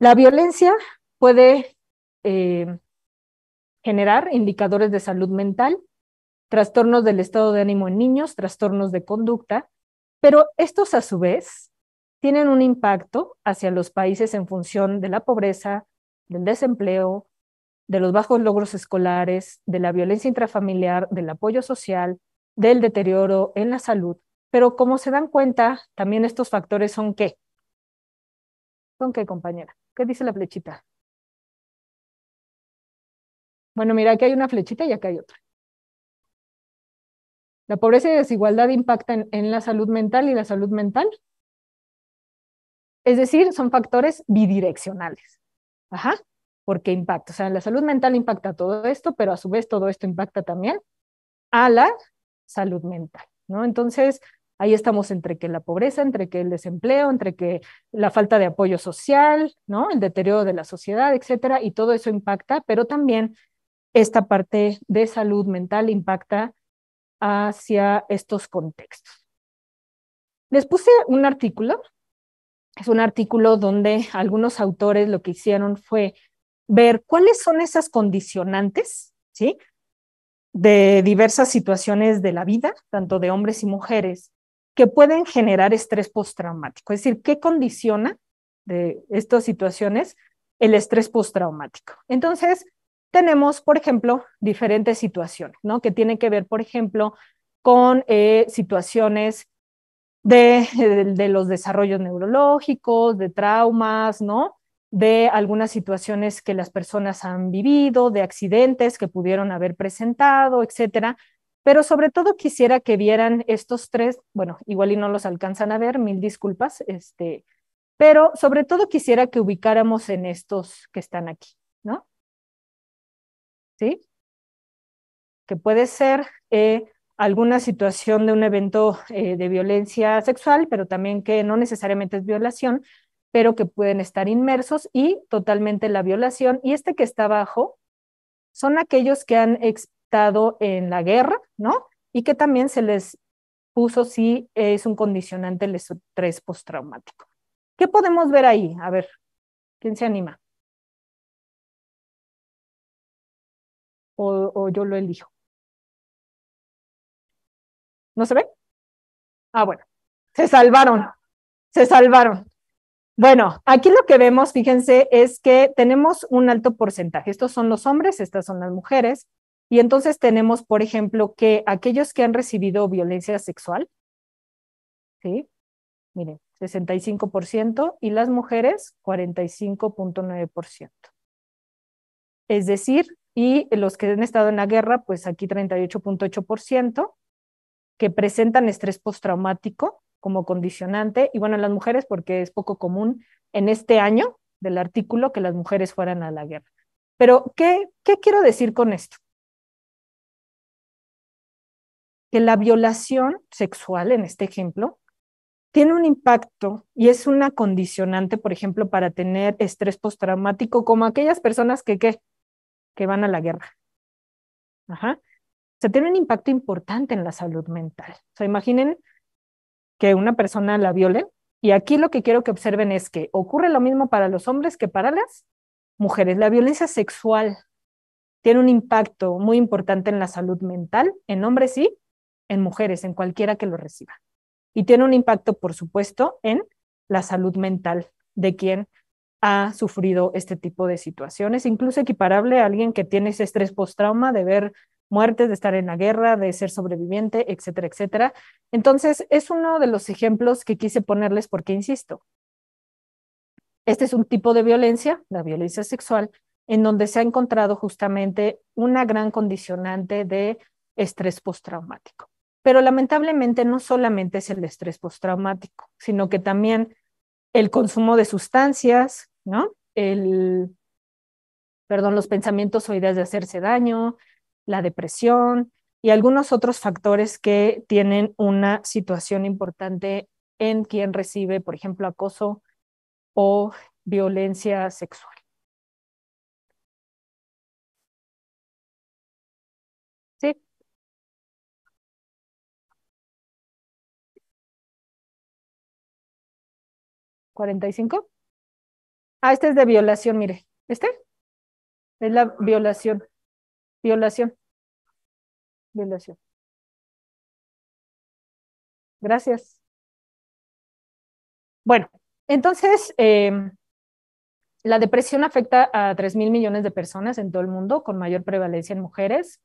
la violencia puede eh, generar indicadores de salud mental trastornos del estado de ánimo en niños, trastornos de conducta, pero estos a su vez tienen un impacto hacia los países en función de la pobreza, del desempleo, de los bajos logros escolares, de la violencia intrafamiliar, del apoyo social, del deterioro en la salud. Pero como se dan cuenta, también estos factores son qué? ¿Son qué, compañera? ¿Qué dice la flechita? Bueno, mira, aquí hay una flechita y acá hay otra. La pobreza y desigualdad impactan en la salud mental y la salud mental. Es decir, son factores bidireccionales. Ajá, porque impacta. O sea, la salud mental impacta todo esto, pero a su vez todo esto impacta también a la salud mental, ¿no? Entonces, ahí estamos entre que la pobreza, entre que el desempleo, entre que la falta de apoyo social, ¿no? El deterioro de la sociedad, etcétera, y todo eso impacta, pero también esta parte de salud mental impacta hacia estos contextos. Les puse un artículo, es un artículo donde algunos autores lo que hicieron fue ver cuáles son esas condicionantes, ¿sí? De diversas situaciones de la vida, tanto de hombres y mujeres, que pueden generar estrés postraumático. Es decir, ¿qué condiciona de estas situaciones el estrés postraumático? Entonces, tenemos, por ejemplo, diferentes situaciones, ¿no? Que tienen que ver, por ejemplo, con eh, situaciones de, de, los desarrollos neurológicos, de traumas, ¿no? De algunas situaciones que las personas han vivido, de accidentes que pudieron haber presentado, etcétera. Pero sobre todo quisiera que vieran estos tres, bueno, igual y no los alcanzan a ver, mil disculpas, este, pero sobre todo quisiera que ubicáramos en estos que están aquí. ¿sí? Que puede ser eh, alguna situación de un evento eh, de violencia sexual, pero también que no necesariamente es violación, pero que pueden estar inmersos y totalmente la violación. Y este que está abajo son aquellos que han estado en la guerra, ¿no? Y que también se les puso si es un condicionante el estrés postraumático. ¿Qué podemos ver ahí? A ver, ¿quién se anima? o, yo lo elijo. ¿No se ve? Ah, bueno, se salvaron, se salvaron. Bueno, aquí lo que vemos, fíjense, es que tenemos un alto porcentaje. Estos son los hombres, estas son las mujeres. Y entonces tenemos, por ejemplo, que aquellos que han recibido violencia sexual, ¿sí? Miren, 65% y las mujeres 45.9%. Es decir, y los que han estado en la guerra, pues aquí 38.8%, que presentan estrés postraumático como condicionante, y bueno, las mujeres, porque es poco común en este año del artículo que las mujeres fueran a la guerra. Pero, ¿qué, qué quiero decir con esto? Que la violación sexual, en este ejemplo, tiene un impacto y es una condicionante, por ejemplo, para tener estrés postraumático, como aquellas personas que, ¿qué? que van a la guerra. Ajá. O tiene un impacto importante en la salud mental. O imaginen que una persona la violen, Y aquí lo que quiero que observen es que ocurre lo mismo para los hombres que para las mujeres. La violencia sexual tiene un impacto muy importante en la salud mental, en hombres y en mujeres, en cualquiera que lo reciba. Y tiene un impacto, por supuesto, en la salud mental de quien ha sufrido este tipo de situaciones, incluso equiparable a alguien que tiene ese estrés post de ver muertes, de estar en la guerra, de ser sobreviviente, etcétera, etcétera. Entonces, es uno de los ejemplos que quise ponerles porque, insisto, este es un tipo de violencia, la violencia sexual, en donde se ha encontrado justamente una gran condicionante de estrés postraumático. Pero lamentablemente no solamente es el estrés postraumático, sino que también el consumo de sustancias, ¿no? El, perdón, los pensamientos o ideas de hacerse daño, la depresión y algunos otros factores que tienen una situación importante en quien recibe, por ejemplo, acoso o violencia sexual. Sí. ¿45? Ah, este es de violación, mire. ¿Este? Es la violación. Violación. Violación. Gracias. Bueno, entonces, em, la depresión afecta a 3 mil millones de personas en todo el mundo, con mayor prevalencia en mujeres.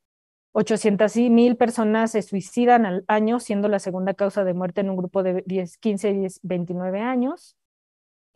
800 mil personas se suicidan al año, siendo la segunda causa de muerte en un grupo de 10, 15 y 29 años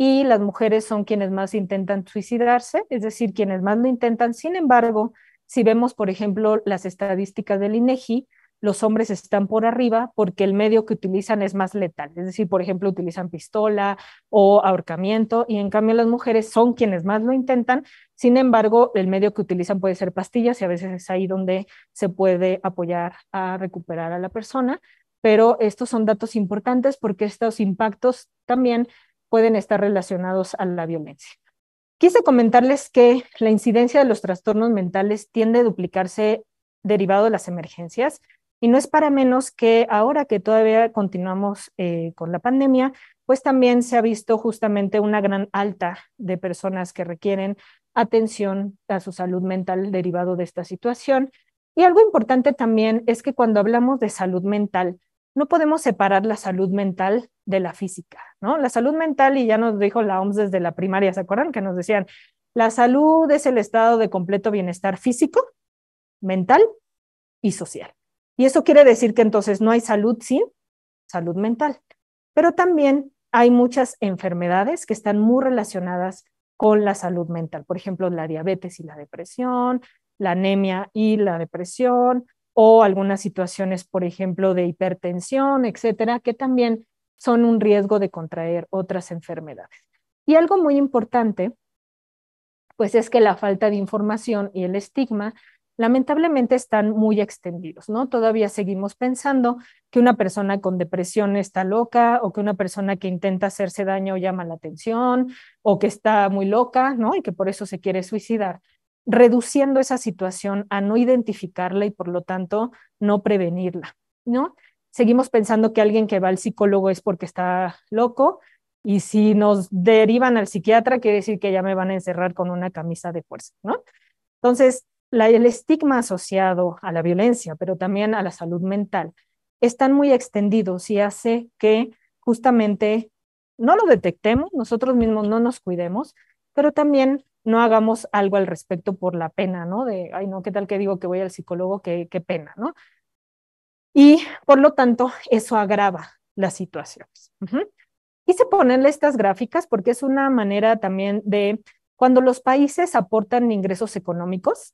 y las mujeres son quienes más intentan suicidarse, es decir, quienes más lo intentan. Sin embargo, si vemos, por ejemplo, las estadísticas del INEGI, e los hombres están por arriba porque el medio que utilizan es más letal, es decir, por ejemplo, utilizan pistola o ahorcamiento y en cambio las mujeres son quienes más lo intentan, sin embargo, el medio que utilizan puede ser pastillas y a veces es ahí donde se puede apoyar a recuperar a la persona, pero estos son datos importantes porque estos impactos también pueden estar relacionados a la violencia. Quise comentarles que la incidencia de los trastornos mentales tiende a duplicarse derivado de las emergencias y no es para menos que ahora que todavía continuamos eh, con la pandemia, pues también se ha visto justamente una gran alta de personas que requieren atención a su salud mental derivado de esta situación. Y algo importante también es que cuando hablamos de salud mental, no podemos separar la salud mental de la física, ¿no? La salud mental, y ya nos dijo la OMS desde la primaria, ¿se acuerdan? Que nos decían, la salud es el estado de completo bienestar físico, mental y social. Y eso quiere decir que entonces no hay salud sin salud mental. Pero también hay muchas enfermedades que están muy relacionadas con la salud mental. Por ejemplo, la diabetes y la depresión, la anemia y la depresión, o algunas situaciones, por ejemplo, de hipertensión, etcétera, que también son un riesgo de contraer otras enfermedades. Y algo muy importante, pues es que la falta de información y el estigma lamentablemente están muy extendidos, ¿no? Todavía seguimos pensando que una persona con depresión está loca o que una persona que intenta hacerse daño llama la atención o que está muy loca, ¿no? Y que por eso se quiere suicidar reduciendo esa situación a no identificarla y por lo tanto no prevenirla, ¿no? Seguimos pensando que alguien que va al psicólogo es porque está loco y si nos derivan al psiquiatra quiere decir que ya me van a encerrar con una camisa de fuerza, ¿no? Entonces, el estigma asociado a la violencia, pero también a la salud mental, están muy extendidos y hace que justamente no lo detectemos, nosotros mismos no nos cuidemos, pero también no hagamos algo al respecto por la pena, ¿no? De, ay, no, ¿qué tal que digo que voy al psicólogo? Qué, pena, ¿no? Y por lo tanto, eso agrava las situaciones. Quise ponerle estas gráficas porque es una manera también de cuando los países aportan ingresos económicos,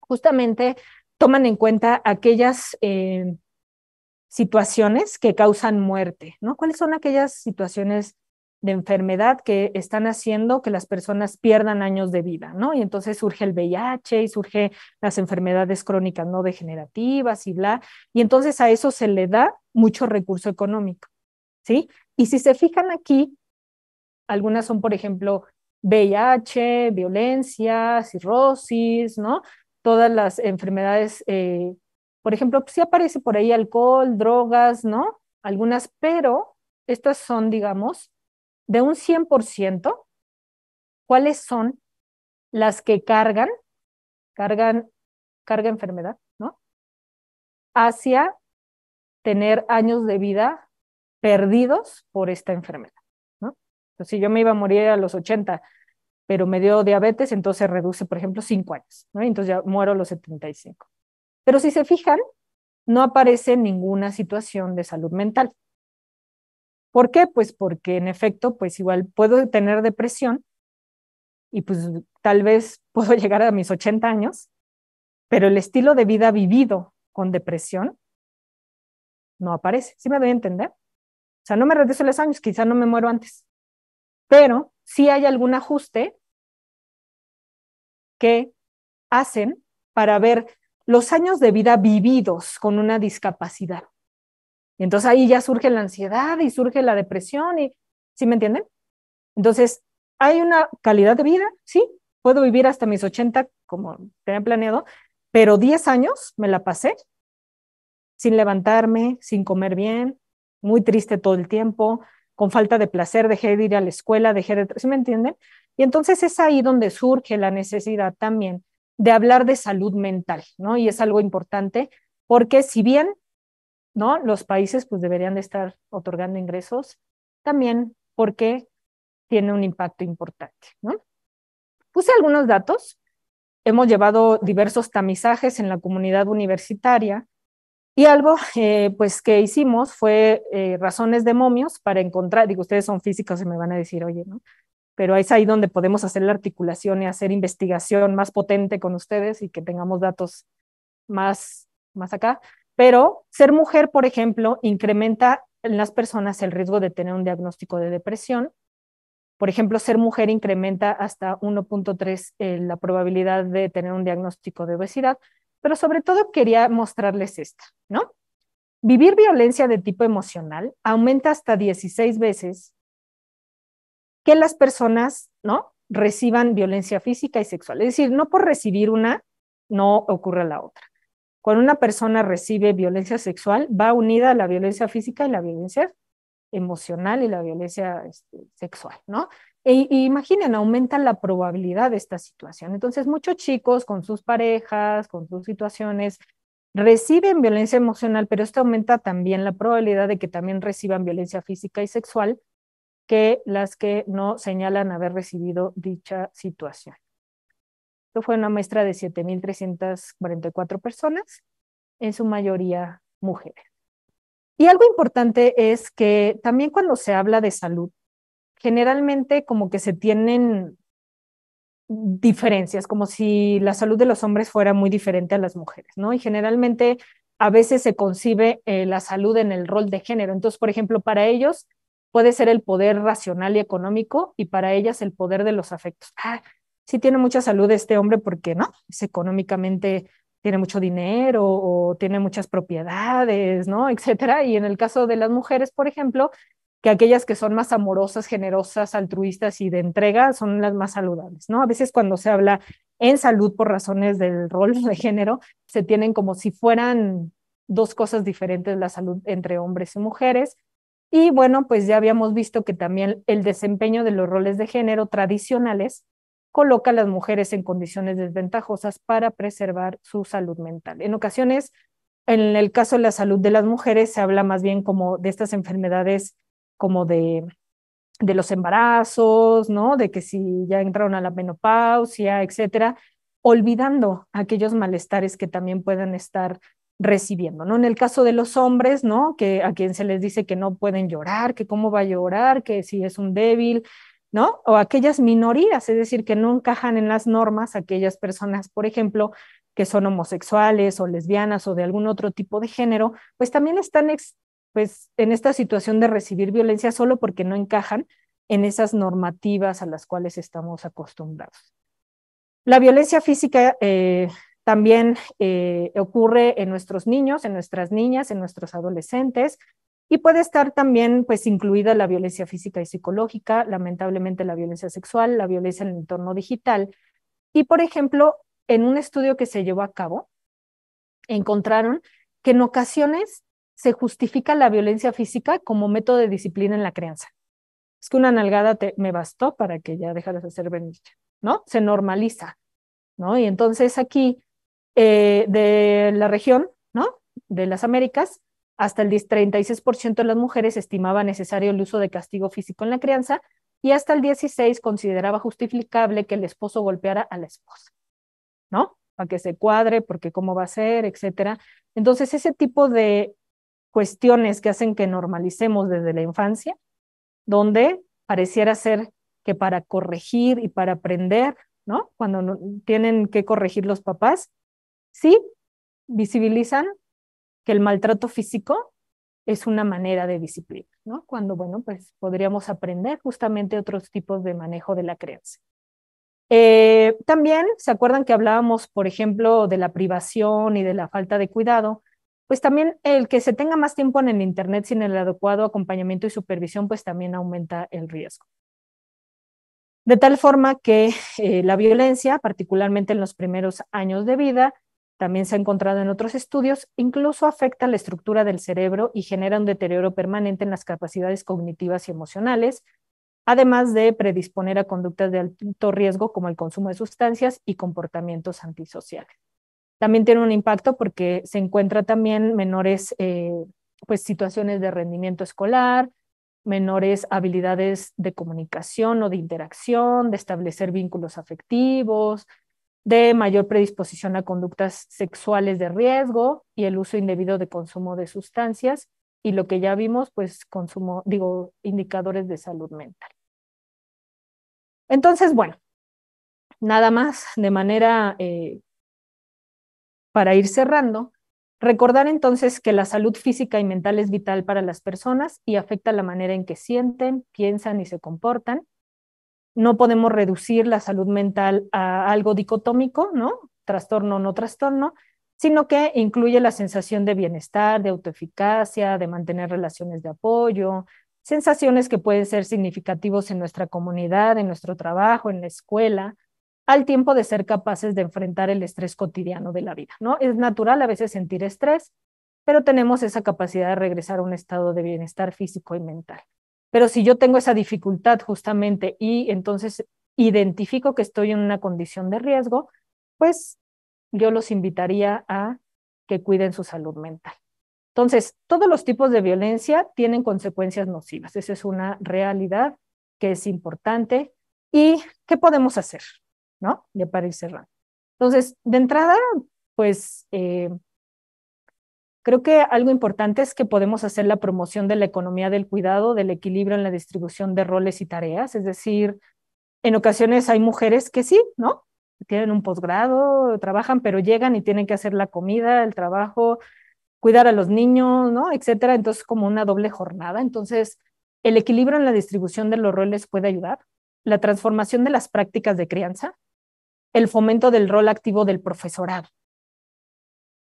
justamente toman en cuenta aquellas eh, situaciones que causan muerte, ¿no? ¿Cuáles son aquellas situaciones de enfermedad que están haciendo que las personas pierdan años de vida, ¿no? Y entonces surge el VIH y surge las enfermedades crónicas no degenerativas y bla. Y entonces a eso se le da mucho recurso económico, ¿sí? Y si se fijan aquí, algunas son, por ejemplo, VIH, violencia, cirrosis, ¿no? Todas las enfermedades, eh, por ejemplo, pues sí aparece por ahí alcohol, drogas, ¿no? Algunas, pero estas son, digamos, de un 100%, ¿cuáles son las que cargan, cargan, carga enfermedad, ¿no? Hacia tener años de vida perdidos por esta enfermedad, ¿no? Entonces, pues si yo me iba a morir a los 80, pero me dio diabetes, entonces reduce, por ejemplo, 5 años, ¿no? Entonces ya muero a los 75. Pero si se fijan, no aparece ninguna situación de salud mental, ¿Por qué? Pues porque en efecto, pues igual puedo tener depresión y pues tal vez (laughs) puedo llegar a mis 80 años, pero el estilo de vida vivido con depresión no aparece. ¿Sí me doy a entender? O sea, no me regreso los años, quizá no me muero antes, pero sí hay algún ajuste que hacen para ver los años de vida vividos con una discapacidad. Y entonces ahí ya surge la ansiedad y surge la depresión y, ¿sí me entienden? Entonces, hay una calidad de vida, sí, puedo vivir hasta mis 80 como tenía planeado, pero 10 años me la pasé sin levantarme, sin comer bien, muy triste todo el tiempo, con falta de placer, dejé de ir a la escuela, dejé de, ¿sí me entienden? Y entonces es ahí donde surge la necesidad también de hablar de salud mental, ¿no? Y es algo importante porque si bien ¿no? Los países pues deberían de estar otorgando ingresos también porque tiene un impacto importante, Puse algunos datos. Hemos llevado diversos tamizajes en la comunidad universitaria y algo eh, pues que hicimos fue eh, razones de momios para encontrar, digo, ustedes son físicos y me van a decir, oye, ¿no? Pero es ahí donde podemos hacer la articulación y hacer investigación más potente con ustedes y que tengamos datos más, más acá. Pero ser mujer, por ejemplo, incrementa en las personas el riesgo de tener un diagnóstico de depresión. Por ejemplo, ser mujer incrementa hasta 1.3 eh, la probabilidad de tener un diagnóstico de obesidad, pero sobre todo quería mostrarles esto, ¿no? Vivir violencia de tipo emocional aumenta hasta 16 veces que las personas, ¿no? Reciban violencia física y sexual. Es decir, no por recibir una, no ocurre la otra. Cuando una persona recibe violencia sexual, va unida a la violencia física y la violencia emocional y la violencia este, sexual, ¿no? E, e imaginen, aumenta la probabilidad de esta situación. Entonces, muchos chicos con sus parejas, con sus situaciones, reciben violencia emocional, pero esto aumenta también la probabilidad de que también reciban violencia física y sexual que las que no señalan haber recibido dicha situación fue una muestra de 7.344 personas, en su mayoría mujeres. Y algo importante es que también cuando se habla de salud, generalmente como que se tienen diferencias, como si la salud de los hombres fuera muy diferente a las mujeres, ¿no? Y generalmente a veces se concibe eh, la salud en el rol de género. Entonces, por ejemplo, para ellos puede ser el poder racional y económico y para ellas el poder de los afectos. Ah, sí tiene mucha salud este hombre porque, ¿no? Es económicamente tiene mucho dinero o tiene muchas propiedades, ¿no? (laughs) Etcétera. Y en el caso de las mujeres, por ejemplo, que aquellas que son más amorosas, generosas, altruistas y de entrega son las más saludables, ¿no? A veces cuando se habla en salud por razones del rol (laughs) de género, se tienen como si fueran dos cosas diferentes la salud entre hombres y mujeres. Y bueno, pues ya habíamos visto que también el desempeño de los roles de género tradicionales coloca a las mujeres en condiciones desventajosas para preservar su salud mental. En ocasiones, en el caso de la salud de las mujeres, se habla más bien como de estas enfermedades como de, de los embarazos, ¿no? De que si ya entraron a la menopausia, etcétera, olvidando aquellos malestares que también puedan estar recibiendo, ¿no? En el caso de los hombres, ¿no? Que a quien se les dice que no pueden llorar, que cómo va a llorar, que si es un débil, o aquellas minorías, es decir, que no encajan en las normas, aquellas personas, por ejemplo, que son homosexuales o lesbianas o de algún otro tipo de género, pues también están pues, en esta situación de recibir violencia solo porque no encajan en esas normativas a las cuales estamos acostumbrados. La violencia física eh, también eh, ocurre en nuestros niños, en nuestras niñas, en nuestros adolescentes, y puede estar también pues incluida la violencia física y psicológica, lamentablemente la violencia sexual, la violencia en el entorno digital. Y por ejemplo, en un estudio que se llevó a cabo, encontraron que en ocasiones se justifica la violencia física como método de disciplina en la crianza. Es que una nalgada me bastó para que ya dejaras de hacer venirte, ¿no? Se normaliza, ¿no? Y entonces aquí eh, de la región, ¿no? De las Américas, hasta el 36% de las mujeres estimaba necesario el uso de castigo físico en la crianza y hasta el 16 consideraba justificable que el esposo golpeara a la esposa, ¿no? Para que se cuadre, porque cómo va a ser, etcétera. Entonces, ese tipo de cuestiones que hacen que normalicemos desde la infancia, donde pareciera ser que para corregir y para aprender, ¿no? Cuando tienen que corregir los papás, sí visibilizan que el maltrato físico es una manera de disciplina, ¿no? Cuando, bueno, pues podríamos aprender justamente otros tipos de manejo de la creencia. Eh, también, ¿se acuerdan que hablábamos, por ejemplo, de la privación y de la falta de cuidado? Pues también el que se tenga más tiempo en el Internet sin el adecuado acompañamiento y supervisión, pues también aumenta el riesgo. De tal forma que eh, la violencia, particularmente en los primeros años de vida, también se ha encontrado en otros estudios, incluso afecta la estructura del cerebro y genera un deterioro permanente en las capacidades cognitivas y emocionales, además de predisponer a conductas de alto riesgo como el consumo de sustancias y comportamientos antisociales. También tiene un impacto porque se encuentra también menores eh, pues, situaciones de rendimiento escolar, menores habilidades de comunicación o de interacción, de establecer vínculos afectivos, de mayor predisposición a conductas sexuales de riesgo y el uso indebido de consumo de sustancias y lo que ya vimos, pues consumo, digo, indicadores de salud mental. Entonces, bueno, nada más de manera eh, para ir cerrando, recordar entonces que la salud física y mental es vital para las personas y afecta la manera en que sienten, piensan y se comportan no podemos reducir la salud mental a algo dicotómico, ¿no? Trastorno, no trastorno, sino que incluye la sensación de bienestar, de autoeficacia, de mantener relaciones de apoyo, sensaciones que pueden ser significativos en nuestra comunidad, en nuestro trabajo, en la escuela, al tiempo de ser capaces de enfrentar el estrés cotidiano de la vida, ¿no? Es natural a veces sentir estrés, pero tenemos esa capacidad de regresar a un estado de bienestar físico y mental. Pero si yo tengo esa dificultad justamente y entonces identifico que estoy en una condición de riesgo, pues yo los invitaría a que cuiden su salud mental. Entonces, todos los tipos de violencia tienen consecuencias nocivas. Esa es una realidad que es importante. ¿Y qué podemos hacer? ¿No? Ya para ir cerrando. Entonces, de entrada, pues eh, Creo que algo importante es que podemos hacer la promoción de la economía del cuidado, del equilibrio en la distribución de roles y tareas, es decir, en ocasiones hay mujeres que sí, ¿no? Tienen un posgrado, trabajan, pero llegan y tienen que hacer la comida, el trabajo, cuidar a los niños, ¿no? Etcétera. Entonces, como una doble jornada. Entonces, el equilibrio en la distribución de los roles puede ayudar. La transformación de las prácticas de crianza. El fomento del rol activo del profesorado.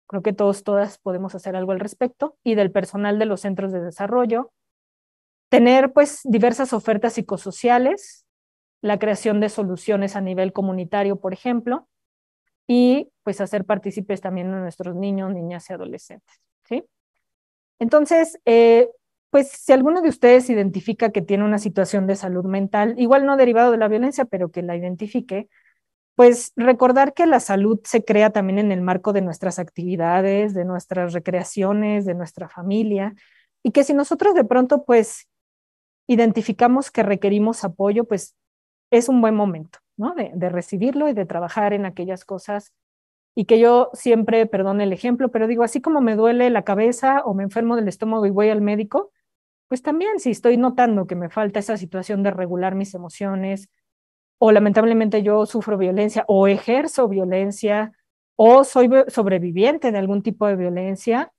Creo que todos, todas podemos hacer algo al respecto y del personal de los centros de desarrollo. Tener pues diversas ofertas psicosociales, la creación de soluciones a nivel comunitario, por ejemplo, y pues hacer partícipes también a nuestros niños, niñas y adolescentes. ¿sí? Entonces, eh, pues si alguno de ustedes identifica que tiene una situación de salud mental, igual no derivado de la violencia, pero que la identifique, pues recordar que la salud se crea también en el marco de nuestras actividades, de nuestras recreaciones, de nuestra familia, y que si nosotros de pronto pues identificamos que requerimos apoyo, pues es un buen momento, ¿no? De, recibirlo y de trabajar en aquellas cosas. Y que yo siempre, perdón el ejemplo, pero digo, así como me duele la cabeza o me enfermo del estómago y voy al médico, pues también si estoy notando que me falta esa situación de regular mis emociones, o lamentablemente yo sufro violencia o ejerzo violencia o soy sobreviviente de algún tipo de violencia,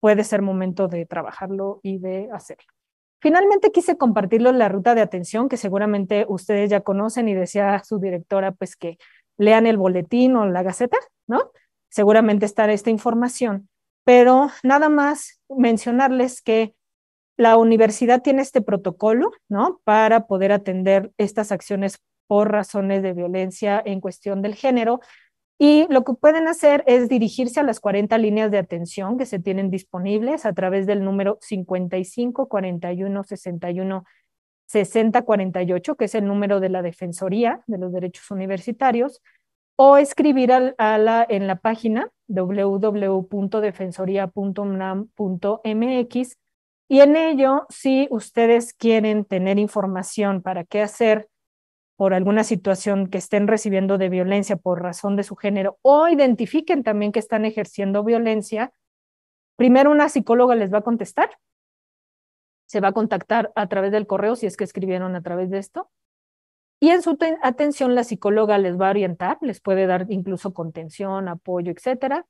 puede ser momento de trabajarlo y de hacerlo. Finalmente quise en la ruta de atención que seguramente ustedes ya conocen y decía su directora pues que lean el boletín o la gaceta, ¿no? Seguramente estará esta información, pero nada más mencionarles que la universidad tiene este protocolo, ¿no? Para poder atender estas acciones por razones de violencia en cuestión del género. Y lo que pueden hacer es dirigirse a las 40 líneas de atención que se tienen disponibles a través del número 55 41 61 60 48, que es el número de la Defensoría de los Derechos Universitarios, o escribir la, en la página www.defensoría.unam.mx y en ello, si ustedes quieren tener información para qué hacer por alguna situación que estén recibiendo de violencia por razón de su género o identifiquen también que están ejerciendo violencia, primero una psicóloga les va a contestar. Se va a contactar a través del correo si es que escribieron a través de esto. Y en su atención la psicóloga les va a orientar, les puede dar incluso contención, apoyo, etcétera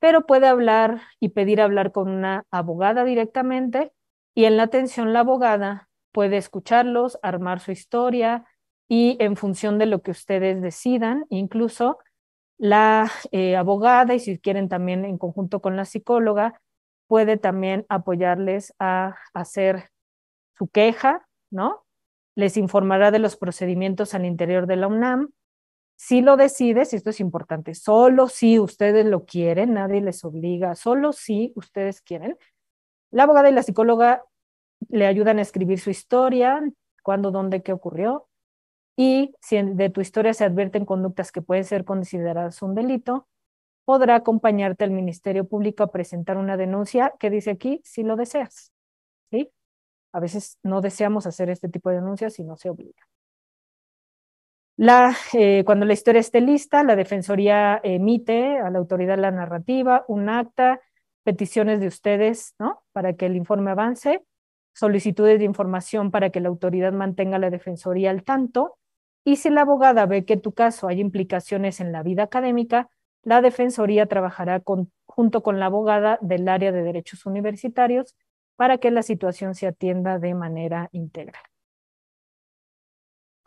pero puede hablar y pedir hablar con una abogada directamente y en la atención la abogada puede escucharlos, armar su historia y en función de lo que ustedes decidan, incluso la eh, abogada y si quieren también en conjunto con la psicóloga, puede también apoyarles a hacer su queja, ¿no? Les informará de los procedimientos al interior de la UNAM si lo decides, y esto es importante, solo si ustedes lo quieren, nadie les obliga, solo si ustedes quieren, la abogada y la psicóloga le ayudan a escribir su historia, cuándo, dónde, qué ocurrió, y si de tu historia se advierten conductas que pueden ser consideradas un delito, podrá acompañarte al Ministerio Público a presentar una denuncia que dice aquí si lo deseas. ¿sí? A veces no deseamos hacer este tipo de denuncias y no se obliga. La, eh, cuando la historia esté lista, la Defensoría emite a la autoridad la narrativa, un acta, peticiones de ustedes ¿no? para que el informe avance, solicitudes de información para que la autoridad mantenga a la Defensoría al tanto. Y si la abogada ve que tu caso hay implicaciones en la vida académica, la Defensoría trabajará junto con la abogada del área de derechos universitarios para que la situación se atienda de manera íntegra.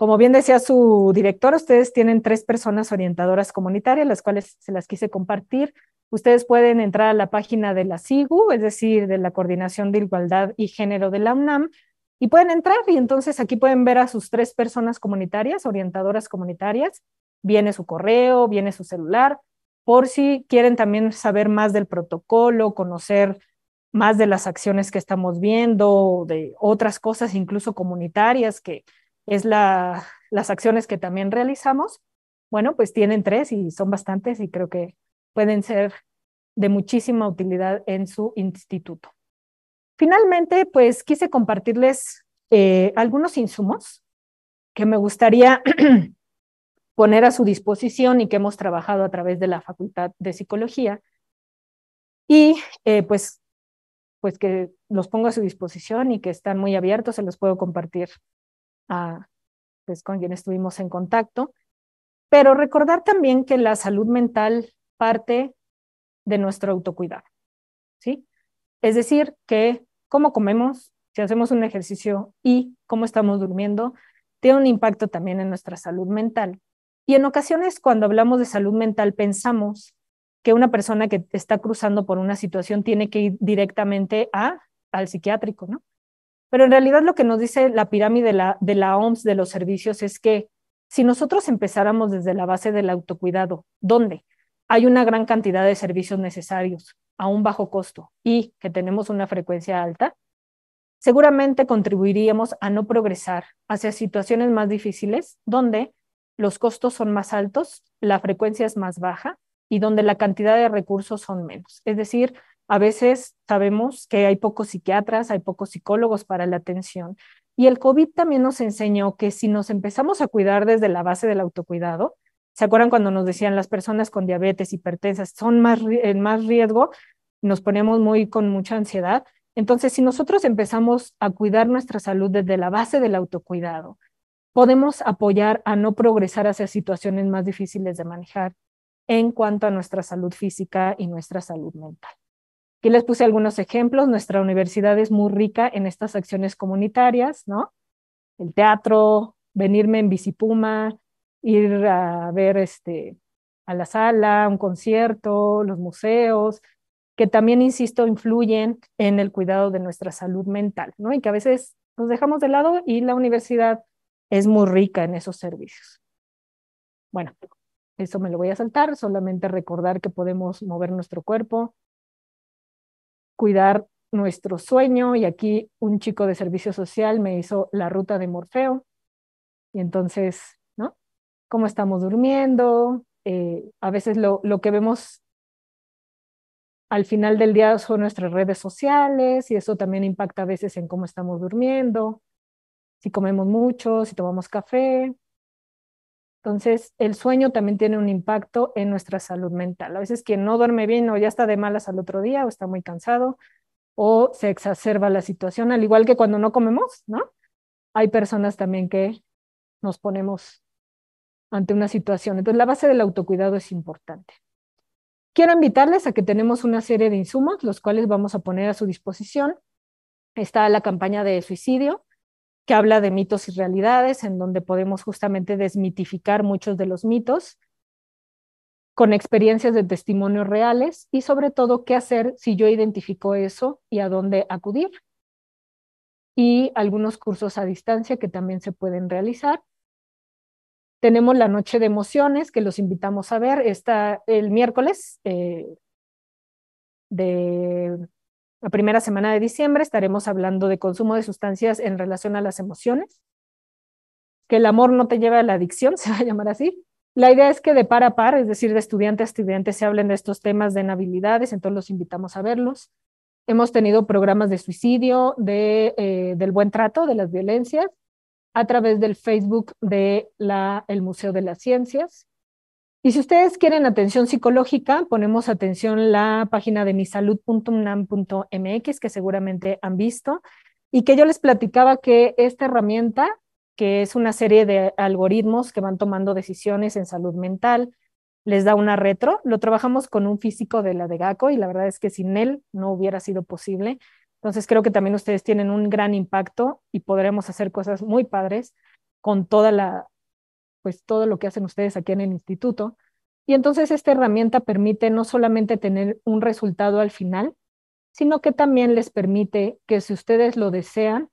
Como bien decía su director, ustedes tienen tres personas orientadoras comunitarias, las cuales se las quise compartir. Ustedes pueden entrar a la página de la SIGU, es decir, de la Coordinación de Igualdad y Género de la UNAM, y pueden entrar y entonces aquí pueden ver a sus tres personas comunitarias, orientadoras comunitarias. Viene su correo, viene su celular, por si quieren también saber más del protocolo, conocer más de las acciones que estamos viendo, de otras cosas incluso comunitarias que es las acciones que también realizamos, bueno, pues tienen tres y son bastantes y creo que pueden ser de muchísima utilidad en su instituto. Finalmente, pues quise compartirles eh, algunos insumos que me gustaría (clears throat) poner a su disposición y que hemos trabajado a través de la Facultad de Psicología. Y eh, pues, pues que los pongo a su disposición y que están muy abiertos, se los puedo compartir a, pues, con quien estuvimos en contacto. Pero recordar también que la salud mental parte de nuestro autocuidado, ¿sí? Es decir, que cómo comemos, si hacemos un ejercicio y cómo estamos durmiendo, tiene un impacto también en nuestra salud mental. Y en ocasiones cuando hablamos de salud mental pensamos que una persona que está cruzando por una situación tiene que ir directamente a, al psiquiátrico, ¿no? Pero en realidad lo que nos dice la pirámide de la, de OMS de los servicios es que si nosotros empezáramos desde la base del autocuidado, donde Hay una gran cantidad de servicios necesarios a un bajo costo y que tenemos una frecuencia alta, seguramente contribuiríamos a no progresar hacia situaciones más difíciles donde los costos son más altos, la frecuencia es más baja y donde la cantidad de recursos son menos. Es decir, a veces sabemos que hay pocos psiquiatras, hay pocos psicólogos para la atención. Y el COVID también nos enseñó que si nos empezamos a cuidar desde la base del autocuidado, ¿se acuerdan cuando nos decían las personas con diabetes, hipertensas, son más, en más riesgo? Nos ponemos muy con mucha ansiedad. Entonces, si nosotros empezamos a cuidar nuestra salud desde la base del autocuidado, podemos apoyar a no progresar hacia situaciones más difíciles de manejar en cuanto a nuestra salud física y nuestra salud mental. Aquí les puse algunos ejemplos. Nuestra universidad es muy rica en estas acciones comunitarias, ¿no? El teatro, venirme en bicipuma, ir a ver este, a la sala, un concierto, los museos, que también, insisto, influyen en el cuidado de nuestra salud mental, ¿no? Y que a veces nos dejamos de lado y la universidad es muy rica en esos servicios. Bueno, eso me lo voy a saltar, solamente recordar que podemos mover nuestro cuerpo, cuidar nuestro sueño y aquí un chico de servicio social me hizo la ruta de Morfeo y entonces, ¿no? ¿Cómo estamos durmiendo? Eh, a veces lo, lo que vemos al final del día son nuestras redes sociales y eso también impacta a veces en cómo estamos durmiendo, si comemos mucho, si tomamos café, entonces, el sueño también tiene un impacto en nuestra salud mental. A veces quien no duerme bien o ya está de malas al otro día o está muy cansado o se exacerba la situación, al igual que cuando no comemos, ¿no? Hay personas también que nos ponemos ante una situación. Entonces, la base del autocuidado es importante. Quiero invitarles a que tenemos una serie de insumos, los cuales vamos a poner a su disposición. Está la campaña de suicidio, que habla de mitos y realidades, en donde podemos justamente desmitificar muchos de los mitos con experiencias de testimonios reales y sobre todo qué hacer si yo identifico eso y a dónde acudir. Y algunos cursos a distancia que también se pueden realizar. Tenemos la noche de emociones que los invitamos a ver. Está el miércoles eh, de la primera semana de diciembre estaremos hablando de consumo de sustancias en relación a las emociones, que el amor no te lleve a la adicción, (laughs) se va a llamar así. La idea es que de par a par, es decir, de estudiante a estudiante, se hablen de estos temas de habilidades, entonces los invitamos a verlos. Hemos tenido programas de suicidio, de, eh, del buen trato, de las violencias, a través del Facebook del el Museo de las Ciencias. Y si ustedes quieren atención psicológica, ponemos atención la página de misalud.unam.mx, que seguramente han visto, y que yo les platicaba que esta herramienta, que es una serie de algoritmos que van tomando decisiones en salud mental, les da una retro. Lo trabajamos con un físico de la de GACO y la verdad es que sin él no hubiera sido posible. Entonces creo que también ustedes tienen un gran impacto y podremos hacer cosas muy padres con toda la, pues todo lo que hacen ustedes aquí en el instituto. Y entonces esta herramienta permite no solamente tener un resultado al final, sino que también les permite que si ustedes lo desean,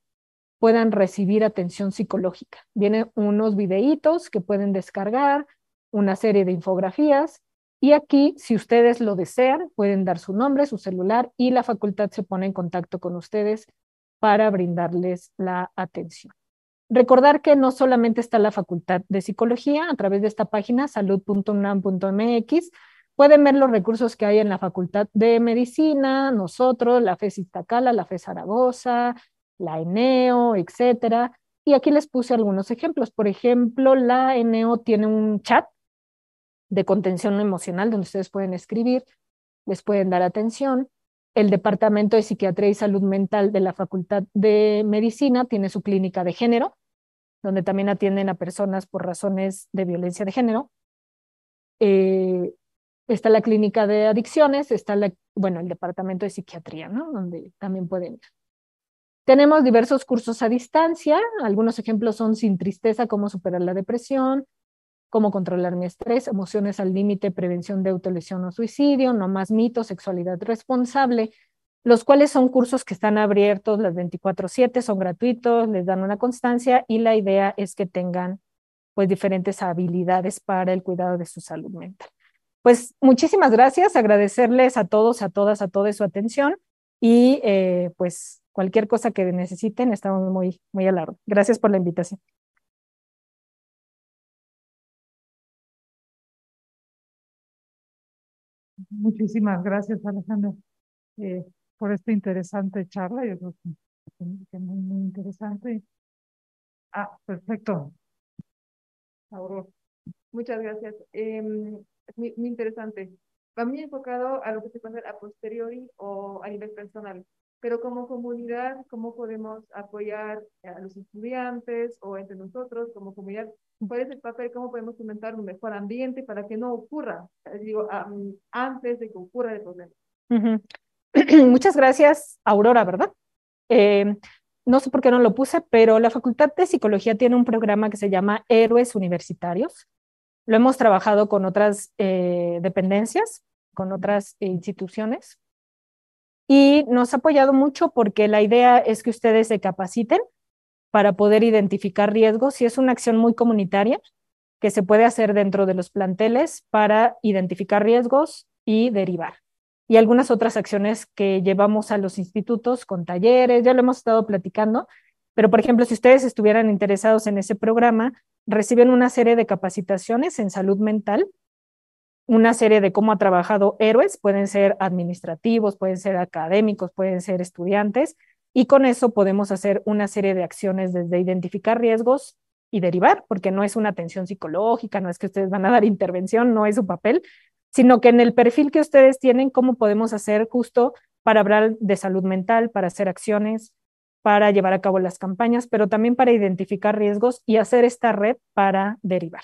puedan recibir atención psicológica. Vienen unos videitos que pueden descargar, una serie de infografías, y aquí, si ustedes lo desean, pueden dar su nombre, su celular, y la facultad se pone en contacto con ustedes para brindarles la atención. Recordar que no solamente está la Facultad de Psicología, a través de esta página salud.unam.mx, pueden ver los recursos que hay en la Facultad de Medicina, nosotros, la FES Iztacala, la FES Zaragoza, la ENEO, etcétera. Y aquí les puse algunos ejemplos. Por ejemplo, la ENEO tiene un chat de contención emocional donde ustedes pueden escribir, les pueden dar atención. El Departamento de Psiquiatría y Salud Mental de la Facultad de Medicina tiene su clínica de género, donde también atienden a personas por razones de violencia de género. Eh, está la clínica de adicciones, está la, bueno, el Departamento de Psiquiatría, ¿no? Donde también pueden ir. Tenemos diversos cursos a distancia, algunos ejemplos son Sin Tristeza, cómo superar la depresión, cómo controlar mi estrés, emociones al límite, prevención de autolesión o suicidio, no más mitos, sexualidad responsable, los cuales son cursos que están abiertos las 24/7, son gratuitos, les dan una constancia y la idea es que tengan pues diferentes habilidades para el cuidado de su salud mental. Pues muchísimas gracias, agradecerles a todos, a todas, a toda su atención y eh, pues cualquier cosa que necesiten, estamos muy, muy al lado. Gracias por la invitación. Muchísimas gracias, Alejandro eh, por esta interesante charla. Yo creo que es muy, muy interesante. Ah, perfecto. Muchas gracias. Eh, em, muy, muy, interesante. Va muy enfocado a lo que se puede hacer a posteriori o a nivel personal, pero como comunidad, ¿cómo podemos apoyar a los estudiantes o entre nosotros como comunidad cuál es el papel, cómo podemos fomentar un mejor ambiente para que no ocurra, eh, digo, antes de que ocurra el problema. (clears throat) Muchas gracias, Aurora, ¿verdad? Eh, no sé por qué no lo puse, pero la Facultad de Psicología tiene un programa que se llama Héroes Universitarios. Lo hemos trabajado con otras eh, dependencias, con otras instituciones, y nos ha apoyado mucho porque la idea es que ustedes se capaciten para poder identificar riesgos y es una acción muy comunitaria que se puede hacer dentro de los planteles para identificar riesgos y derivar. Y algunas otras acciones que llevamos a los institutos con talleres, ya lo hemos estado platicando, pero por ejemplo, si ustedes estuvieran interesados en ese programa, reciben una serie de capacitaciones en salud mental, una serie de cómo ha trabajado héroes, pueden ser administrativos, pueden ser académicos, pueden ser estudiantes, y con eso podemos hacer una serie de acciones desde identificar riesgos y derivar, porque no es una atención psicológica, no es que ustedes van a dar intervención, no es su papel, sino que en el perfil que ustedes tienen, cómo podemos hacer justo para hablar de salud mental, para hacer acciones, para llevar a cabo las campañas, pero también para identificar riesgos y hacer esta red para derivar.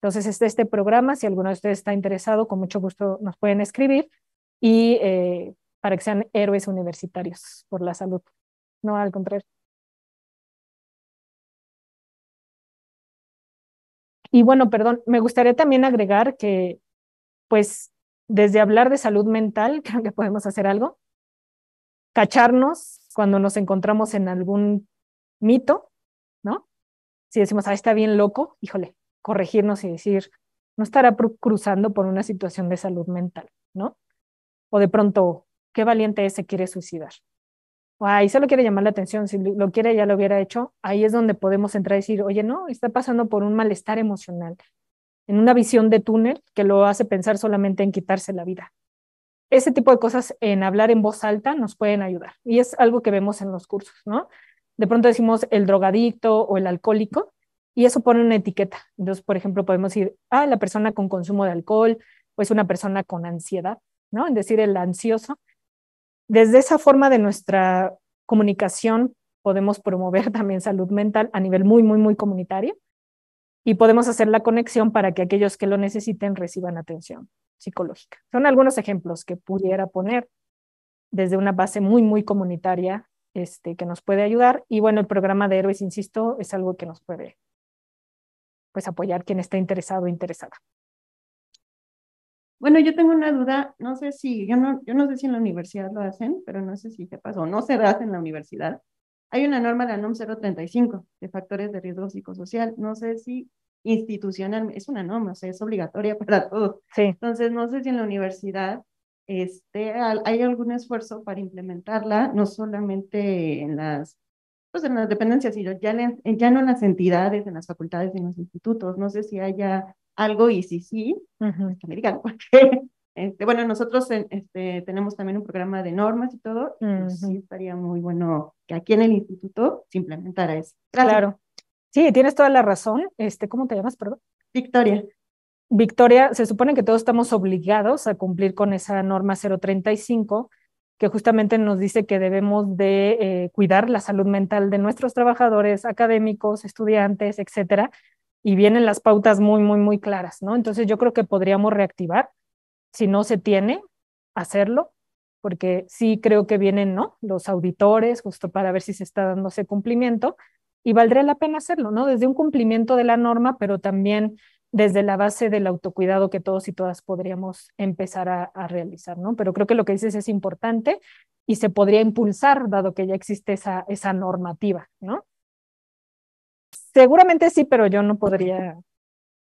Entonces, este, este programa, si alguno de ustedes está interesado, con mucho gusto nos pueden escribir y eh, para que sean héroes universitarios por la salud no al contrario. Y bueno, perdón, me gustaría también agregar que, pues, desde hablar de salud mental, (laughs) creo que podemos hacer algo, cacharnos cuando nos encontramos en algún mito, ¿no? Si decimos, ah, está bien loco, híjole, corregirnos y decir, no estará cruzando por una situación de salud mental, ¿no? O de pronto, qué valiente es, se quiere suicidar, o ahí solo quiere llamar la atención, si lo quiere ya lo hubiera hecho, ahí es donde podemos entrar y decir, oye, no, está pasando por un malestar emocional, en una visión de túnel que lo hace pensar solamente en quitarse la vida. Ese tipo de cosas en hablar en voz alta nos pueden ayudar y es algo que vemos en los cursos, ¿no? De pronto decimos el drogadicto o el alcohólico y eso pone una etiqueta. Entonces, por ejemplo, podemos decir, ah, la persona con consumo de alcohol o es una persona con ansiedad, ¿no? en decir, el ansioso desde esa forma de nuestra comunicación podemos promover (laughs) también salud mental a nivel muy, muy, muy comunitario y podemos hacer la conexión para que aquellos que lo necesiten reciban atención psicológica. Son algunos ejemplos que pudiera poner desde una base muy, muy comunitaria este, que nos puede ayudar. Y bueno, el programa de héroes, insisto, es algo que nos puede pues, apoyar quien está interesado o interesada. Bueno, yo tengo una duda, no sé si, yo no, yo no sé si en la universidad lo hacen, pero no sé si te pasó, no se hace en la universidad. Hay una norma, la NOM 035, de factores de riesgo psicosocial. No sé si institucional, es una norma, o sea, es obligatoria (laughs) para todos. Sí. Entonces, no sé si en la universidad este, hay algún esfuerzo para implementarla, no solamente en las, pues en las dependencias, sino ya, ya no en las entidades, en las facultades, en los institutos. No sé si haya algo y si sí, que me digan, (laughs) porque este, bueno, nosotros este, tenemos también un programa de normas y todo, y pues sí estaría muy bueno que aquí en el instituto se implementara eso. Claro. Sí, tienes toda la razón. Este, ¿Cómo te llamas, perdón? Victoria. Victoria, se supone que todos estamos obligados a cumplir con esa norma 035 que justamente nos dice que debemos de eh, cuidar la salud mental de nuestros trabajadores, académicos, estudiantes, etcétera, y vienen las pautas muy, muy, muy claras, ¿no? Entonces yo creo que podríamos reactivar, si no se tiene, hacerlo, porque sí creo que vienen, ¿no? Los auditores, justo para ver si se está dando ese cumplimiento, y valdría la pena hacerlo, ¿no? Desde un cumplimiento de la norma, pero también desde la base del autocuidado que todos y todas podríamos empezar a, a realizar, ¿no? Pero creo que lo que dices es importante y se podría impulsar, dado que ya existe esa, esa normativa, ¿no? Seguramente sí, pero yo no podría,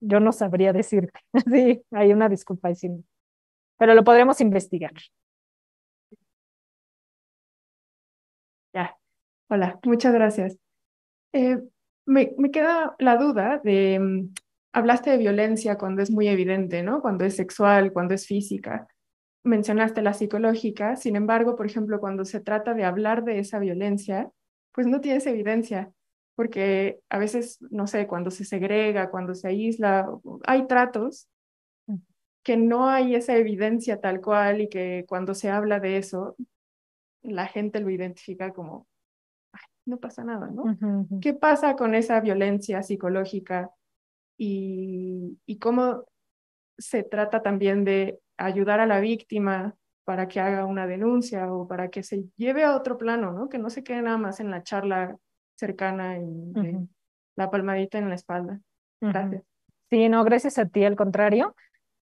yo no sabría decir, (laughs) sí, hay una disculpa, pero lo podremos investigar. Ya. Hola, muchas gracias. Eh, me, queda la duda de, mm, hablaste de violencia cuando es muy evidente, ¿no? Cuando es sexual, cuando es física. Mencionaste la psicológica, sin embargo, por ejemplo, cuando se trata de hablar de esa violencia, pues no tienes evidencia porque a veces, no sé, cuando se segrega, cuando se aísla, hay tratos mm. que no hay esa evidencia tal cual y que cuando se habla de eso, la gente lo identifica como, no pasa nada, ¿no? ¿Qué pasa con esa violencia psicológica y, y cómo se trata también de ayudar a la víctima para que haga una denuncia o para que se lleve a otro plano, ¿no? Que no se quede nada más en la charla cercana y eh, la palmadita en la espalda. Gracias. Sí, no, gracias a ti, al contrario.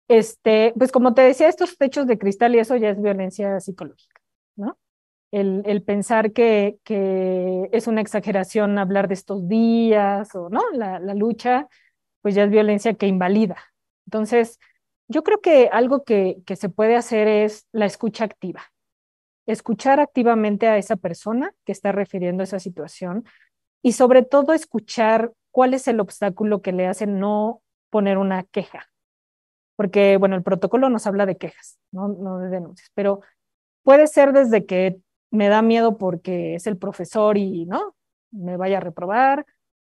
Este, pues como te decía, estos techos de cristal y eso ya es violencia psicológica, ¿no? El, pensar que, es una exageración hablar de estos días o, ¿no? La, la lucha, pues ya es violencia que invalida. Entonces, yo creo que algo que, que se puede hacer es la escucha activa escuchar activamente a esa persona que está refiriendo esa situación y sobre todo escuchar cuál es el obstáculo que le hace no poner una queja. Porque, bueno, el protocolo nos habla de quejas, no, de denuncias, pero puede ser desde que me da miedo porque es el profesor y no me vaya a reprobar,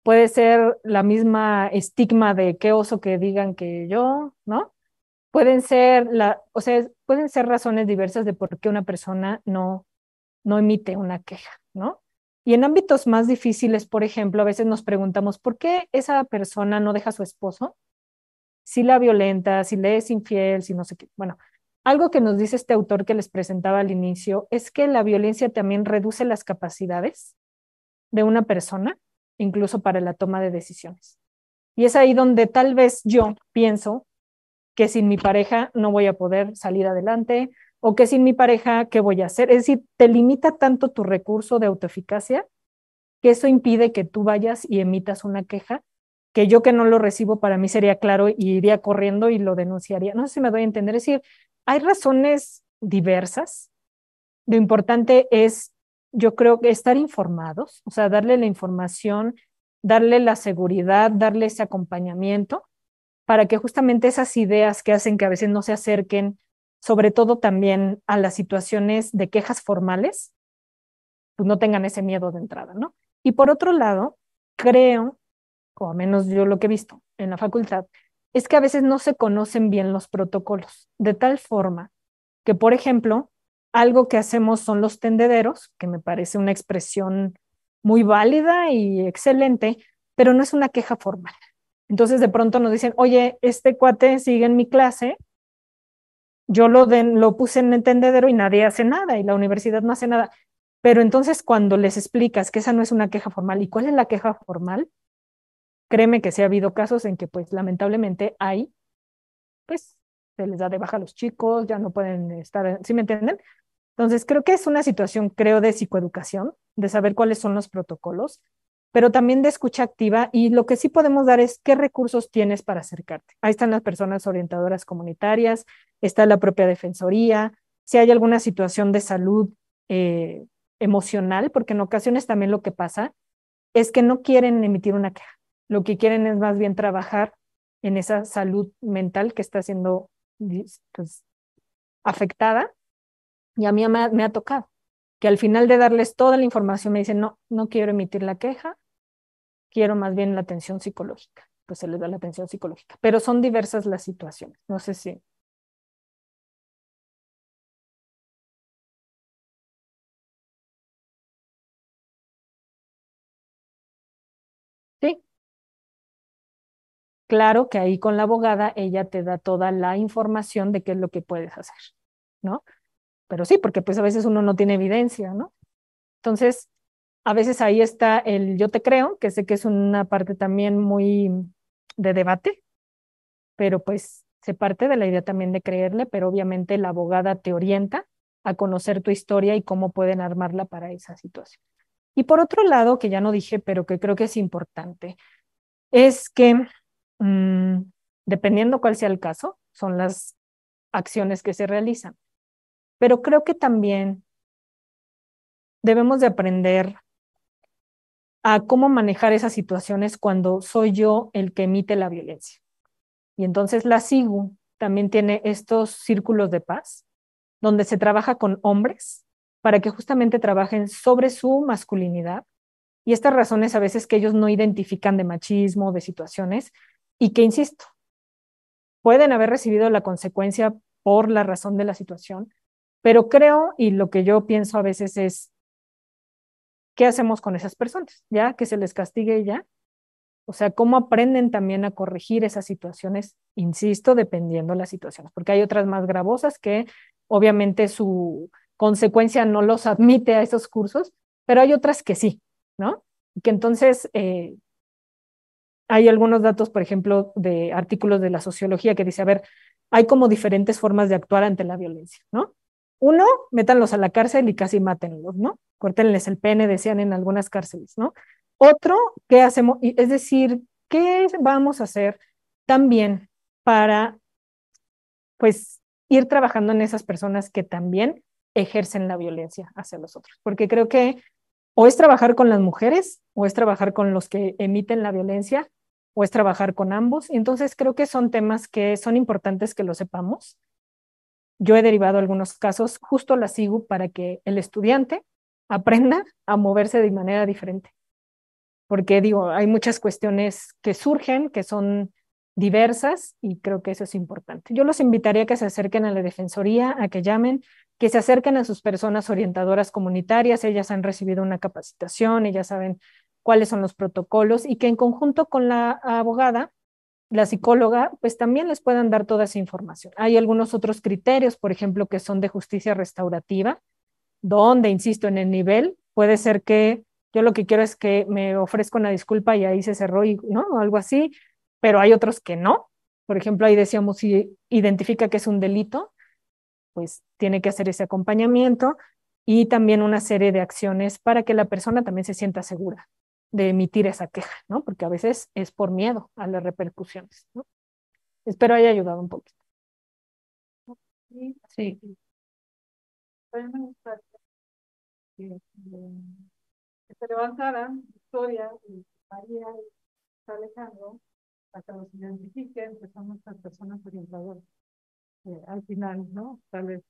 puede ser la misma estigma de qué oso que digan que yo, ¿no? pueden ser, la, o sea, pueden ser razones diversas de por qué una persona no, no emite una queja, ¿no? Y en ámbitos más difíciles, por ejemplo, a veces nos preguntamos, ¿por qué esa persona no deja a su esposo? Si la violenta, si le es infiel, si no sé qué. Bueno, algo que nos dice este autor que les presentaba al inicio es que la violencia también reduce las capacidades de una persona, incluso para la toma de decisiones. Y es ahí donde tal vez yo pienso que sin mi pareja no voy a poder salir adelante o que sin mi pareja, ¿qué voy a hacer? Es decir, te limita tanto tu recurso de autoeficacia que eso impide que tú vayas y emitas una queja que yo que no lo recibo para mí sería claro y iría corriendo y lo denunciaría. No sé si me doy a entender. Es decir, hay razones diversas. Lo importante es, yo creo que estar informados, o sea, darle la información, darle la seguridad, darle ese acompañamiento para que justamente esas ideas que hacen que a veces no se acerquen, sobre todo también a las situaciones de quejas formales, pues no tengan ese miedo de entrada, ¿no? Y por otro lado, creo, o al menos yo lo que he visto en la facultad, es que a veces no se conocen bien los protocolos, de tal forma que, por ejemplo, algo que hacemos son los tendederos, que me parece una expresión muy válida y excelente, pero no es una queja formal. Entonces de pronto nos dicen, oye, este cuate sigue en mi clase, yo lo, puse en el tendedero y nadie hace nada y la universidad no hace nada. Pero entonces cuando les explicas que esa no es una queja formal y cuál es la queja formal, créeme que sí ha habido casos en que pues lamentablemente hay, pues se les da de baja a los chicos, ya no pueden estar, ¿sí me entienden? Entonces creo que es una situación, creo, de psicoeducación, de saber cuáles son los protocolos pero también de escucha activa y lo que sí podemos dar es qué recursos tienes para acercarte. Ahí están las personas orientadoras comunitarias, está la propia defensoría, si hay alguna situación de salud eh, emocional, porque en ocasiones también lo que pasa es que no quieren emitir una queja, lo que quieren es más bien trabajar en esa salud mental que está siendo pues, pues, afectada y a mí me ha tocado que al final de darles toda la información me dicen, no, no quiero emitir la queja, quiero más bien la atención psicológica, pues se les da la atención psicológica. Pero son diversas las situaciones. No sé si ¿Sí? Claro que ahí con la abogada ella te da toda la información de qué es lo que puedes hacer, ¿no? Pero sí, porque pues a veces uno no tiene evidencia, ¿no? Entonces, a veces ahí está el yo te creo, que sé que es una parte también muy de debate, pero pues se parte de la idea también de creerle, pero obviamente la abogada te orienta a conocer tu historia y cómo pueden armarla para esa situación. Y por otro lado, que ya no dije, pero que creo que es importante, es que mm, dependiendo cuál sea el caso, son las acciones que se realizan. Pero creo que también debemos de aprender a cómo manejar esas situaciones cuando soy yo el que emite la violencia. Y entonces la SIGU también tiene estos círculos de paz, donde se trabaja con hombres para que justamente trabajen sobre su masculinidad y estas razones a veces que ellos no identifican de machismo, de situaciones, y que, insisto, pueden haber recibido la consecuencia por la razón de la situación, pero creo, y lo que yo pienso a veces es, ¿qué hacemos con esas personas? Ya que se les castigue ya. O sea, ¿cómo aprenden también a corregir esas situaciones? Insisto, dependiendo de las situaciones, porque hay otras más gravosas que obviamente su consecuencia no los admite a esos cursos, pero hay otras que sí, ¿no? Y que entonces eh, hay algunos datos, por ejemplo, de artículos de la sociología que dice, a ver, hay como diferentes formas de actuar ante la violencia, ¿no? Uno, métanlos a la cárcel y casi mátenlos, ¿no? Córtenles el pene, decían en algunas cárceles, ¿no? Otro, ¿qué hacemos? Es decir, ¿qué vamos a hacer también para, pues, ir trabajando en esas personas que también ejercen la violencia hacia los otros? Porque creo que o es trabajar con las mujeres, o es trabajar con los que emiten la violencia, o es trabajar con ambos. Entonces, creo que son temas que son importantes que lo sepamos yo he derivado algunos casos justo las la para que el estudiante aprenda a moverse de manera diferente. Porque digo, hay muchas cuestiones que surgen, que son diversas y creo que eso es importante. Yo los invitaría a que se acerquen a la Defensoría, a que llamen, que se acerquen a sus personas orientadoras comunitarias, ellas han recibido una capacitación, ellas saben cuáles son los protocolos y que en conjunto con la abogada la psicóloga, pues también les puedan dar toda esa información. Hay algunos otros criterios, por ejemplo, que son de justicia restaurativa, donde, insisto, en el nivel puede ser que yo lo que quiero es que me ofrezca una disculpa y ahí se cerró, y, ¿no? O algo así, pero hay otros que no. Por ejemplo, ahí decíamos, si identifica que es un delito, pues tiene que hacer ese acompañamiento y también una serie de acciones para que la persona también se sienta segura, de emitir esa queja, ¿no? Porque a veces es por miedo a las repercusiones, ¿no? Espero haya ayudado un poquito. Sí. A que, se levantaran Victoria y María y Alejandro para que los identifiquen, que son nuestras personas orientadoras. Eh, al final, ¿no? Tal vez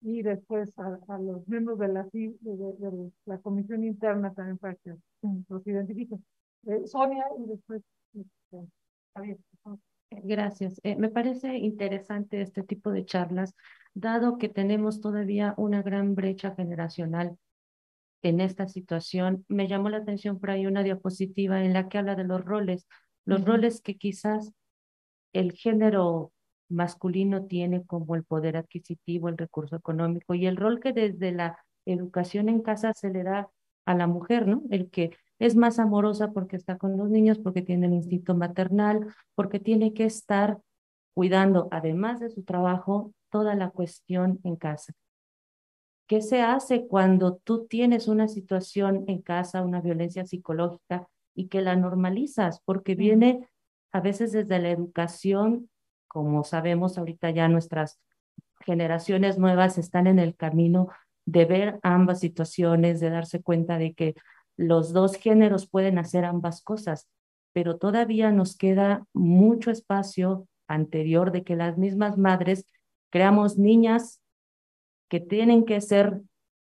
y después a, los miembros de la, de, la comisión interna también para que mm, los identifiquen. Eh, Sonia y después este, Javier. Gracias. Eh, me parece interesante este tipo de charlas, dado que tenemos todavía una gran brecha generacional en esta situación. Me llamó la atención por ahí una diapositiva en la que habla de los roles, los roles que quizás el género masculino tiene como el poder adquisitivo, el recurso económico y el rol que desde la educación en casa se le da a la mujer, ¿no? El que es más amorosa porque está con los niños, porque tiene el instinto maternal, porque tiene que estar cuidando, además de su trabajo, toda la cuestión en casa. ¿Qué se hace cuando tú tienes una situación en casa, una violencia psicológica y que la normalizas? Porque viene a veces desde la educación como sabemos, ahorita ya nuestras generaciones nuevas están en el camino de ver ambas situaciones, de darse cuenta de que los dos géneros pueden hacer ambas cosas, pero todavía nos queda mucho espacio anterior de que las mismas madres creamos niñas que tienen que ser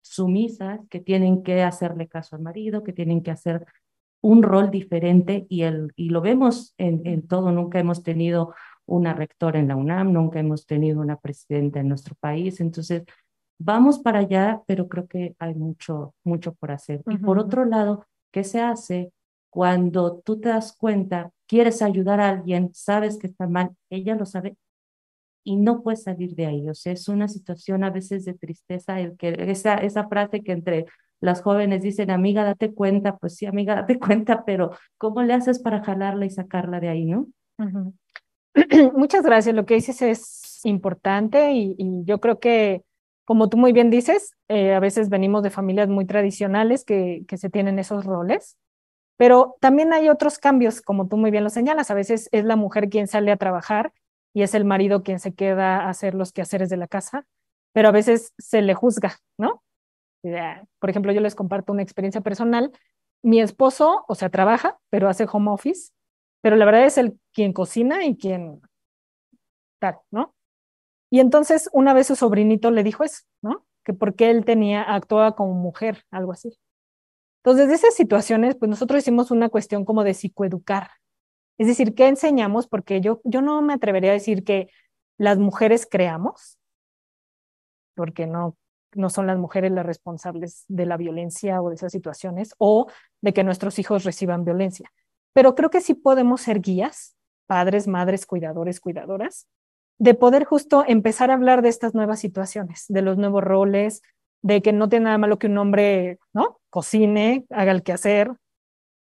sumisas, que tienen que hacerle caso al marido, que tienen que hacer un rol diferente y, el, y lo vemos en todo, nunca hemos tenido una rectora en la UNAM, nunca hemos tenido una presidenta en nuestro país, entonces vamos para allá, pero creo que hay mucho, mucho por hacer. Y por otro lado, ¿qué se hace cuando tú te das cuenta, quieres ayudar a alguien, sabes que está mal, ella lo sabe y no puedes salir de ahí? O sea, es una situación a veces de tristeza, el que, esa, esa frase que entre las jóvenes dicen, amiga, date cuenta, pues sí, amiga, date (laughs) cuenta, pero ¿cómo le haces para jalarla y sacarla de ahí, no? (clears throat) Muchas gracias. Lo que dices es importante y, yo creo que, como tú muy bien dices, eh, a veces venimos de familias muy tradicionales que, que se tienen esos roles, pero también hay otros cambios, como tú muy bien lo señalas. A veces es la mujer quien sale a trabajar y es el marido quien se queda a hacer los quehaceres de la casa, pero a veces se le juzga, ¿no? Eh, por ejemplo, yo les comparto una experiencia personal. Mi esposo, o sea, trabaja, pero hace home office pero la verdad es el quien cocina y quien tal, ¿no? Y entonces una vez su sobrinito le dijo eso, ¿no? Que porque él tenía, actuaba como mujer, algo así. Entonces, de esas situaciones, pues nosotros hicimos una cuestión como de psicoeducar. Es decir, ¿qué enseñamos? Porque yo, yo no me atrevería a decir que las mujeres creamos, porque no, no son las mujeres las responsables de la violencia o de esas situaciones, o de que nuestros hijos reciban violencia pero creo que sí podemos ser guías, padres, madres, cuidadores, cuidadoras, de poder justo empezar a hablar de estas nuevas situaciones, de los nuevos roles, de que no tiene nada malo que un hombre, ¿no? Cocine, haga el quehacer,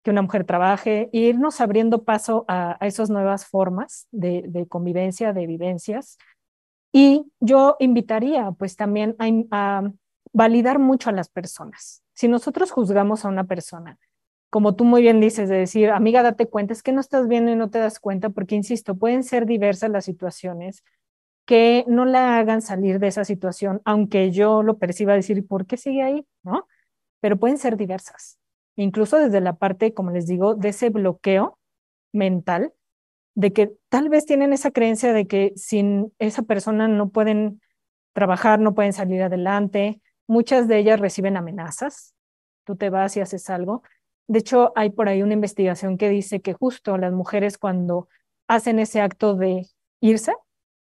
que una mujer trabaje, e irnos abriendo paso a, esas nuevas formas de, convivencia, de vivencias. Y yo invitaría pues también a validar mucho a las personas. Si nosotros juzgamos a una persona como tú muy bien dices, de decir, amiga, date cuenta, es que no estás viendo y no te das cuenta, porque, insisto, pueden ser diversas las situaciones que no la hagan salir de esa situación, aunque yo lo perciba decir, ¿por qué sigue ahí? ¿No? Pero pueden ser diversas, incluso desde la parte, como les digo, de ese bloqueo mental, de que tal vez tienen esa creencia de que sin esa persona no pueden trabajar, no pueden salir adelante. Muchas de ellas reciben amenazas. Tú te vas y haces algo. De hecho, hay por ahí una investigación que dice que justo las mujeres cuando hacen ese acto de irse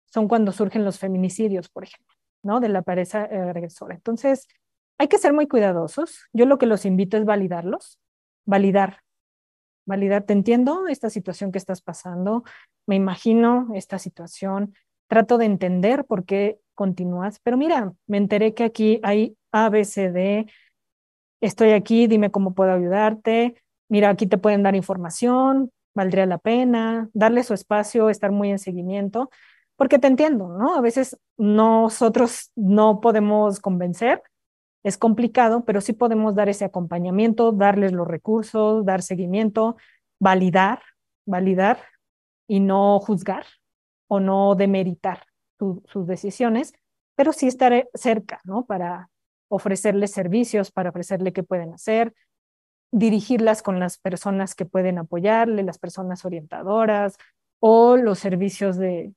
son cuando surgen los feminicidios, por ejemplo, ¿no? De la pareja agresora. Entonces, hay que ser muy cuidadosos. Yo lo que los invito es validarlos, validar. Validar, te entiendo esta situación que estás pasando, me imagino esta situación, trato de entender por qué continúas, pero mira, me enteré que aquí hay ABCD, estoy aquí, dime cómo puedo ayudarte, mira, aquí te pueden dar información, valdría la pena, darle su espacio, estar muy en seguimiento, porque te entiendo, ¿no? A veces nosotros no podemos convencer, es complicado, pero sí podemos dar ese acompañamiento, darles los recursos, dar seguimiento, validar, validar y no juzgar o no demeritar sus decisiones, pero sí estar cerca, ¿no? Para, ofrecerles servicios para ofrecerle qué pueden hacer, dirigirlas con las personas que pueden apoyarle, las personas orientadoras o los servicios de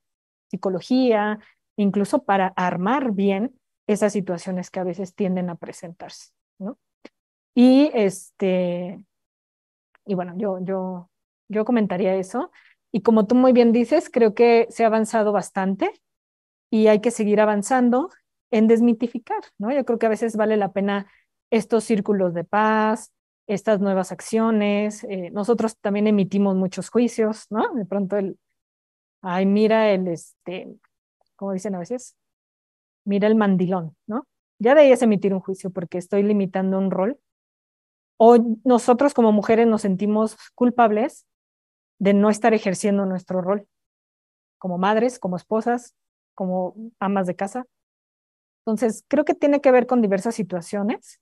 psicología, incluso para armar bien esas situaciones que a veces tienden a presentarse, ¿no? Y este y bueno, yo yo yo comentaría eso y como tú muy bien dices, creo que se ha avanzado bastante y hay que seguir avanzando en desmitificar, ¿no? Yo creo que a veces vale la pena estos círculos de paz, estas nuevas acciones. Eh, nosotros también emitimos muchos juicios, ¿no? De pronto el, ay, mira el, este, como dicen a veces, mira el mandilón, ¿no? Ya de ahí es emitir un juicio porque estoy limitando un rol. O nosotros como mujeres nos sentimos culpables de no estar ejerciendo nuestro rol, como madres, como esposas, como amas de casa, entonces, creo que tiene que ver con diversas situaciones,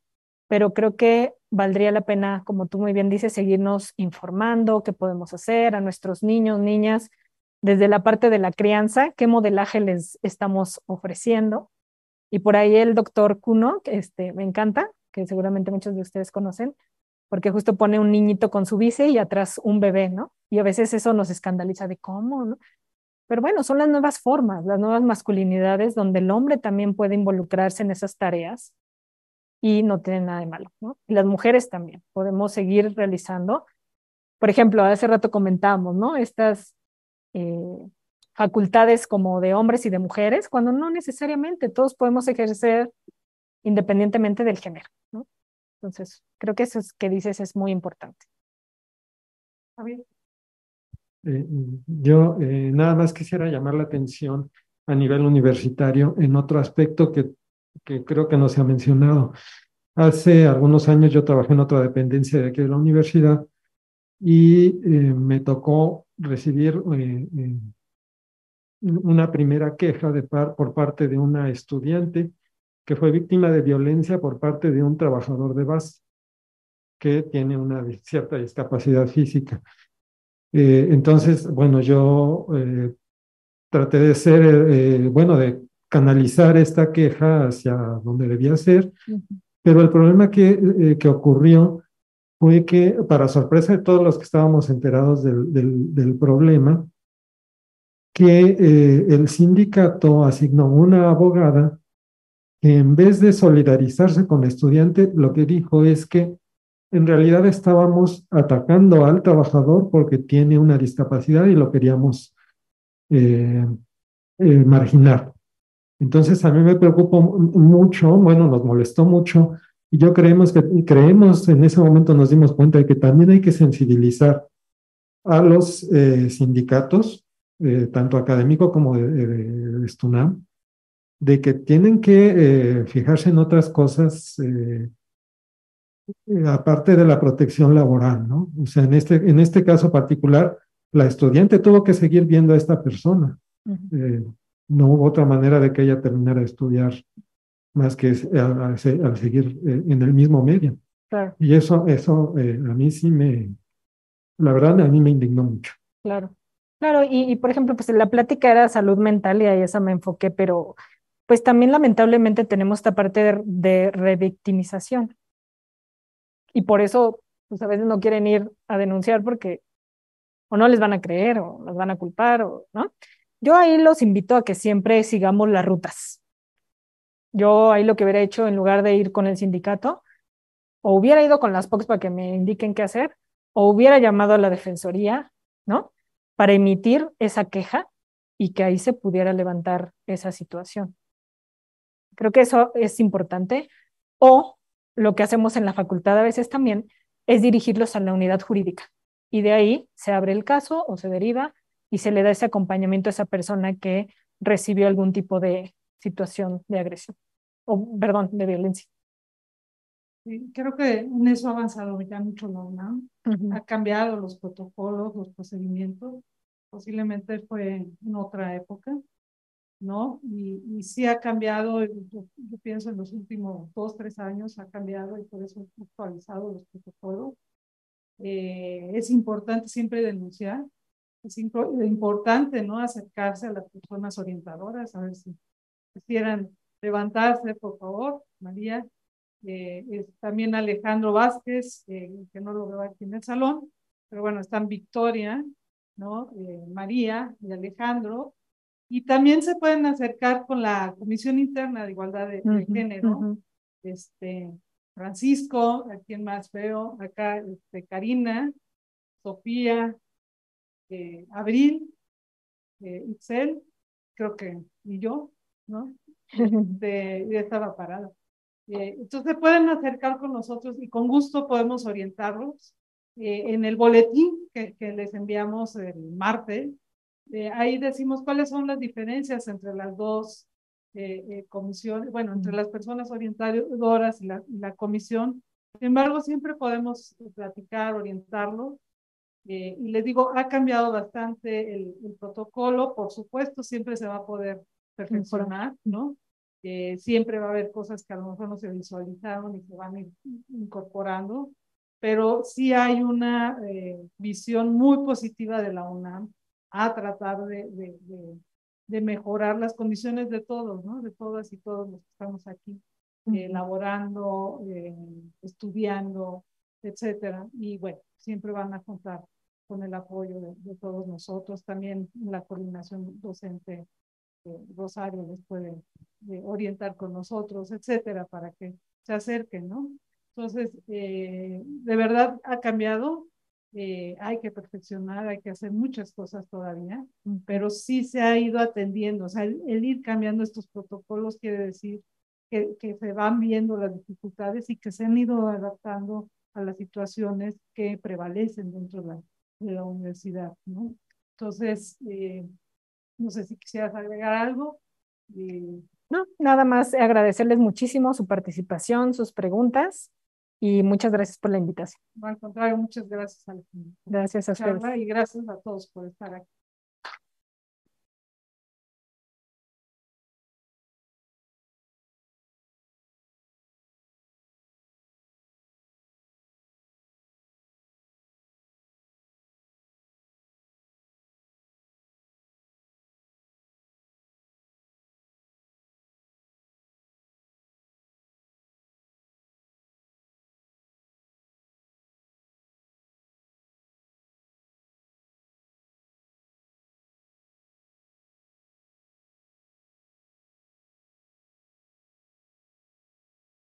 pero creo que valdría la pena, como tú muy bien dices, seguirnos informando qué podemos hacer a nuestros niños, niñas, desde la parte de la crianza, qué modelaje les estamos ofreciendo. Y por ahí el doctor Kuno, que este, me encanta, que seguramente muchos de ustedes conocen, porque justo pone un niñito con su bici y atrás un bebé, ¿no? Y a veces eso nos escandaliza de cómo, ¿no? Pero bueno, son las nuevas formas, las nuevas masculinidades, donde el hombre también puede involucrarse en esas tareas y no tiene nada de malo. ¿no? Y las mujeres también podemos seguir realizando. Por ejemplo, hace rato comentábamos, ¿no? Estas eh, facultades como de hombres y de mujeres, cuando no necesariamente todos podemos ejercer independientemente del género. ¿no? Entonces, creo que eso que dices es muy importante. Eh, yo eh, nada más quisiera llamar la atención a nivel universitario en otro aspecto que, que creo que no se ha mencionado. Hace algunos años yo trabajé en otra dependencia de aquí de la universidad y eh, me tocó recibir una primera queja de por parte de una estudiante que fue víctima de violencia por parte de un trabajador de base que tiene una cierta discapacidad física. Eh, entonces, bueno, yo eh, traté de ser, eh, bueno, de canalizar esta queja hacia donde debía ser, pero el problema que, que, ocurrió fue que, para sorpresa de todos los que estábamos enterados del, del problema, que el sindicato asignó una abogada que en vez de solidarizarse con el estudiante, lo que dijo es que en realidad estábamos atacando al trabajador porque tiene una discapacidad y lo queríamos eh, eh, marginar. Entonces a mí me preocupó mucho, bueno, nos molestó mucho y yo creemos que creemos en ese momento nos dimos cuenta de que también hay que sensibilizar a los eh, sindicatos, tanto académico como de, STUNAM, de que tienen que fijarse en otras cosas eh, aparte de la protección laboral, ¿no? O sea, en este, en este caso particular, la estudiante tuvo que seguir viendo a esta persona. Eh, no hubo otra manera de que ella terminara de estudiar más que al, seguir eh, en el mismo medio. Y eso, eso a mí sí me, la verdad, a mí me indignó mucho. Claro, claro, y, por ejemplo, pues la plática era salud mental y ahí esa me enfoqué, pero pues también lamentablemente tenemos esta parte de, de revictimización, y por eso pues a veces no quieren ir a denunciar porque o no les van a creer o las van a culpar o no. Yo ahí los invito a que siempre sigamos las rutas. Yo ahí lo que hubiera hecho en lugar de ir con el sindicato, o hubiera ido con las POCs para que me indiquen qué hacer, o hubiera llamado a la defensoría, ¿no? Para emitir esa queja y que ahí se pudiera levantar esa situación. Creo que eso es importante. O lo que hacemos en la facultad a veces también es dirigirlos a la unidad jurídica. Y de ahí se abre el caso o se deriva y se le da ese acompañamiento a esa persona que recibió algún tipo de situación de agresión, o perdón, de violencia. Creo que en eso ha avanzado ya mucho la UNAM. Ha cambiado los protocolos, los procedimientos. Posiblemente fue en otra época. ¿no? Y, y sí ha cambiado, yo, pienso en los últimos dos, tres años ha cambiado y por eso actualizado los protocolos. Eh, es importante siempre denunciar, es importante, ¿no? Acercarse a las personas orientadoras, a ver si quisieran levantarse, por favor, María. Eh, también Alejandro Vázquez, eh, que no lo veo aquí en el salón, pero bueno, están Victoria, ¿no? María y Alejandro, y también se pueden acercar con la Comisión Interna de Igualdad de, Género, este, Francisco, a quien más veo, acá este, Karina, Sofía, eh, Abril, eh, Itzel, creo que, y yo, ¿no? (laughs) Este, ya estaba parada. Eh, entonces pueden acercar con nosotros y con gusto podemos orientarlos. Eh, en el boletín que, que les enviamos el martes, eh, ahí decimos cuáles son las diferencias entre las dos eh, eh, comisiones, bueno, entre las personas orientadoras y la, comisión. Sin embargo, siempre podemos platicar, orientarlo. y les digo, ha cambiado bastante el, el, protocolo, por supuesto, siempre se va a poder perfeccionar, ¿no? siempre va a haber cosas que a lo mejor no se visualizaron y que van incorporando, pero sí hay una visión muy positiva de la UNAM a tratar de, mejorar las condiciones de todos, ¿no? De todas y todos los que estamos aquí elaborando, eh, eh, estudiando, etcétera. Y bueno, siempre van a contar con el apoyo de, todos nosotros. También la coordinación docente eh, Rosario les puede orientar con nosotros, etcétera, para que se acerquen, ¿no? Entonces, de verdad ha cambiado eh, hay que perfeccionar, hay que hacer muchas cosas todavía, pero sí se ha ido atendiendo. O sea, el, ir cambiando estos protocolos quiere decir que, se van viendo las dificultades y que se han ido adaptando a las situaciones que prevalecen dentro de la, universidad, ¿no? Entonces, eh, no sé si quisieras agregar algo. Eh, no, nada más agradecerles muchísimo su participación, sus preguntas y muchas gracias por la invitación. Al contrario, muchas gracias. Al... Gracias a ustedes. Y gracias a todos por estar aquí.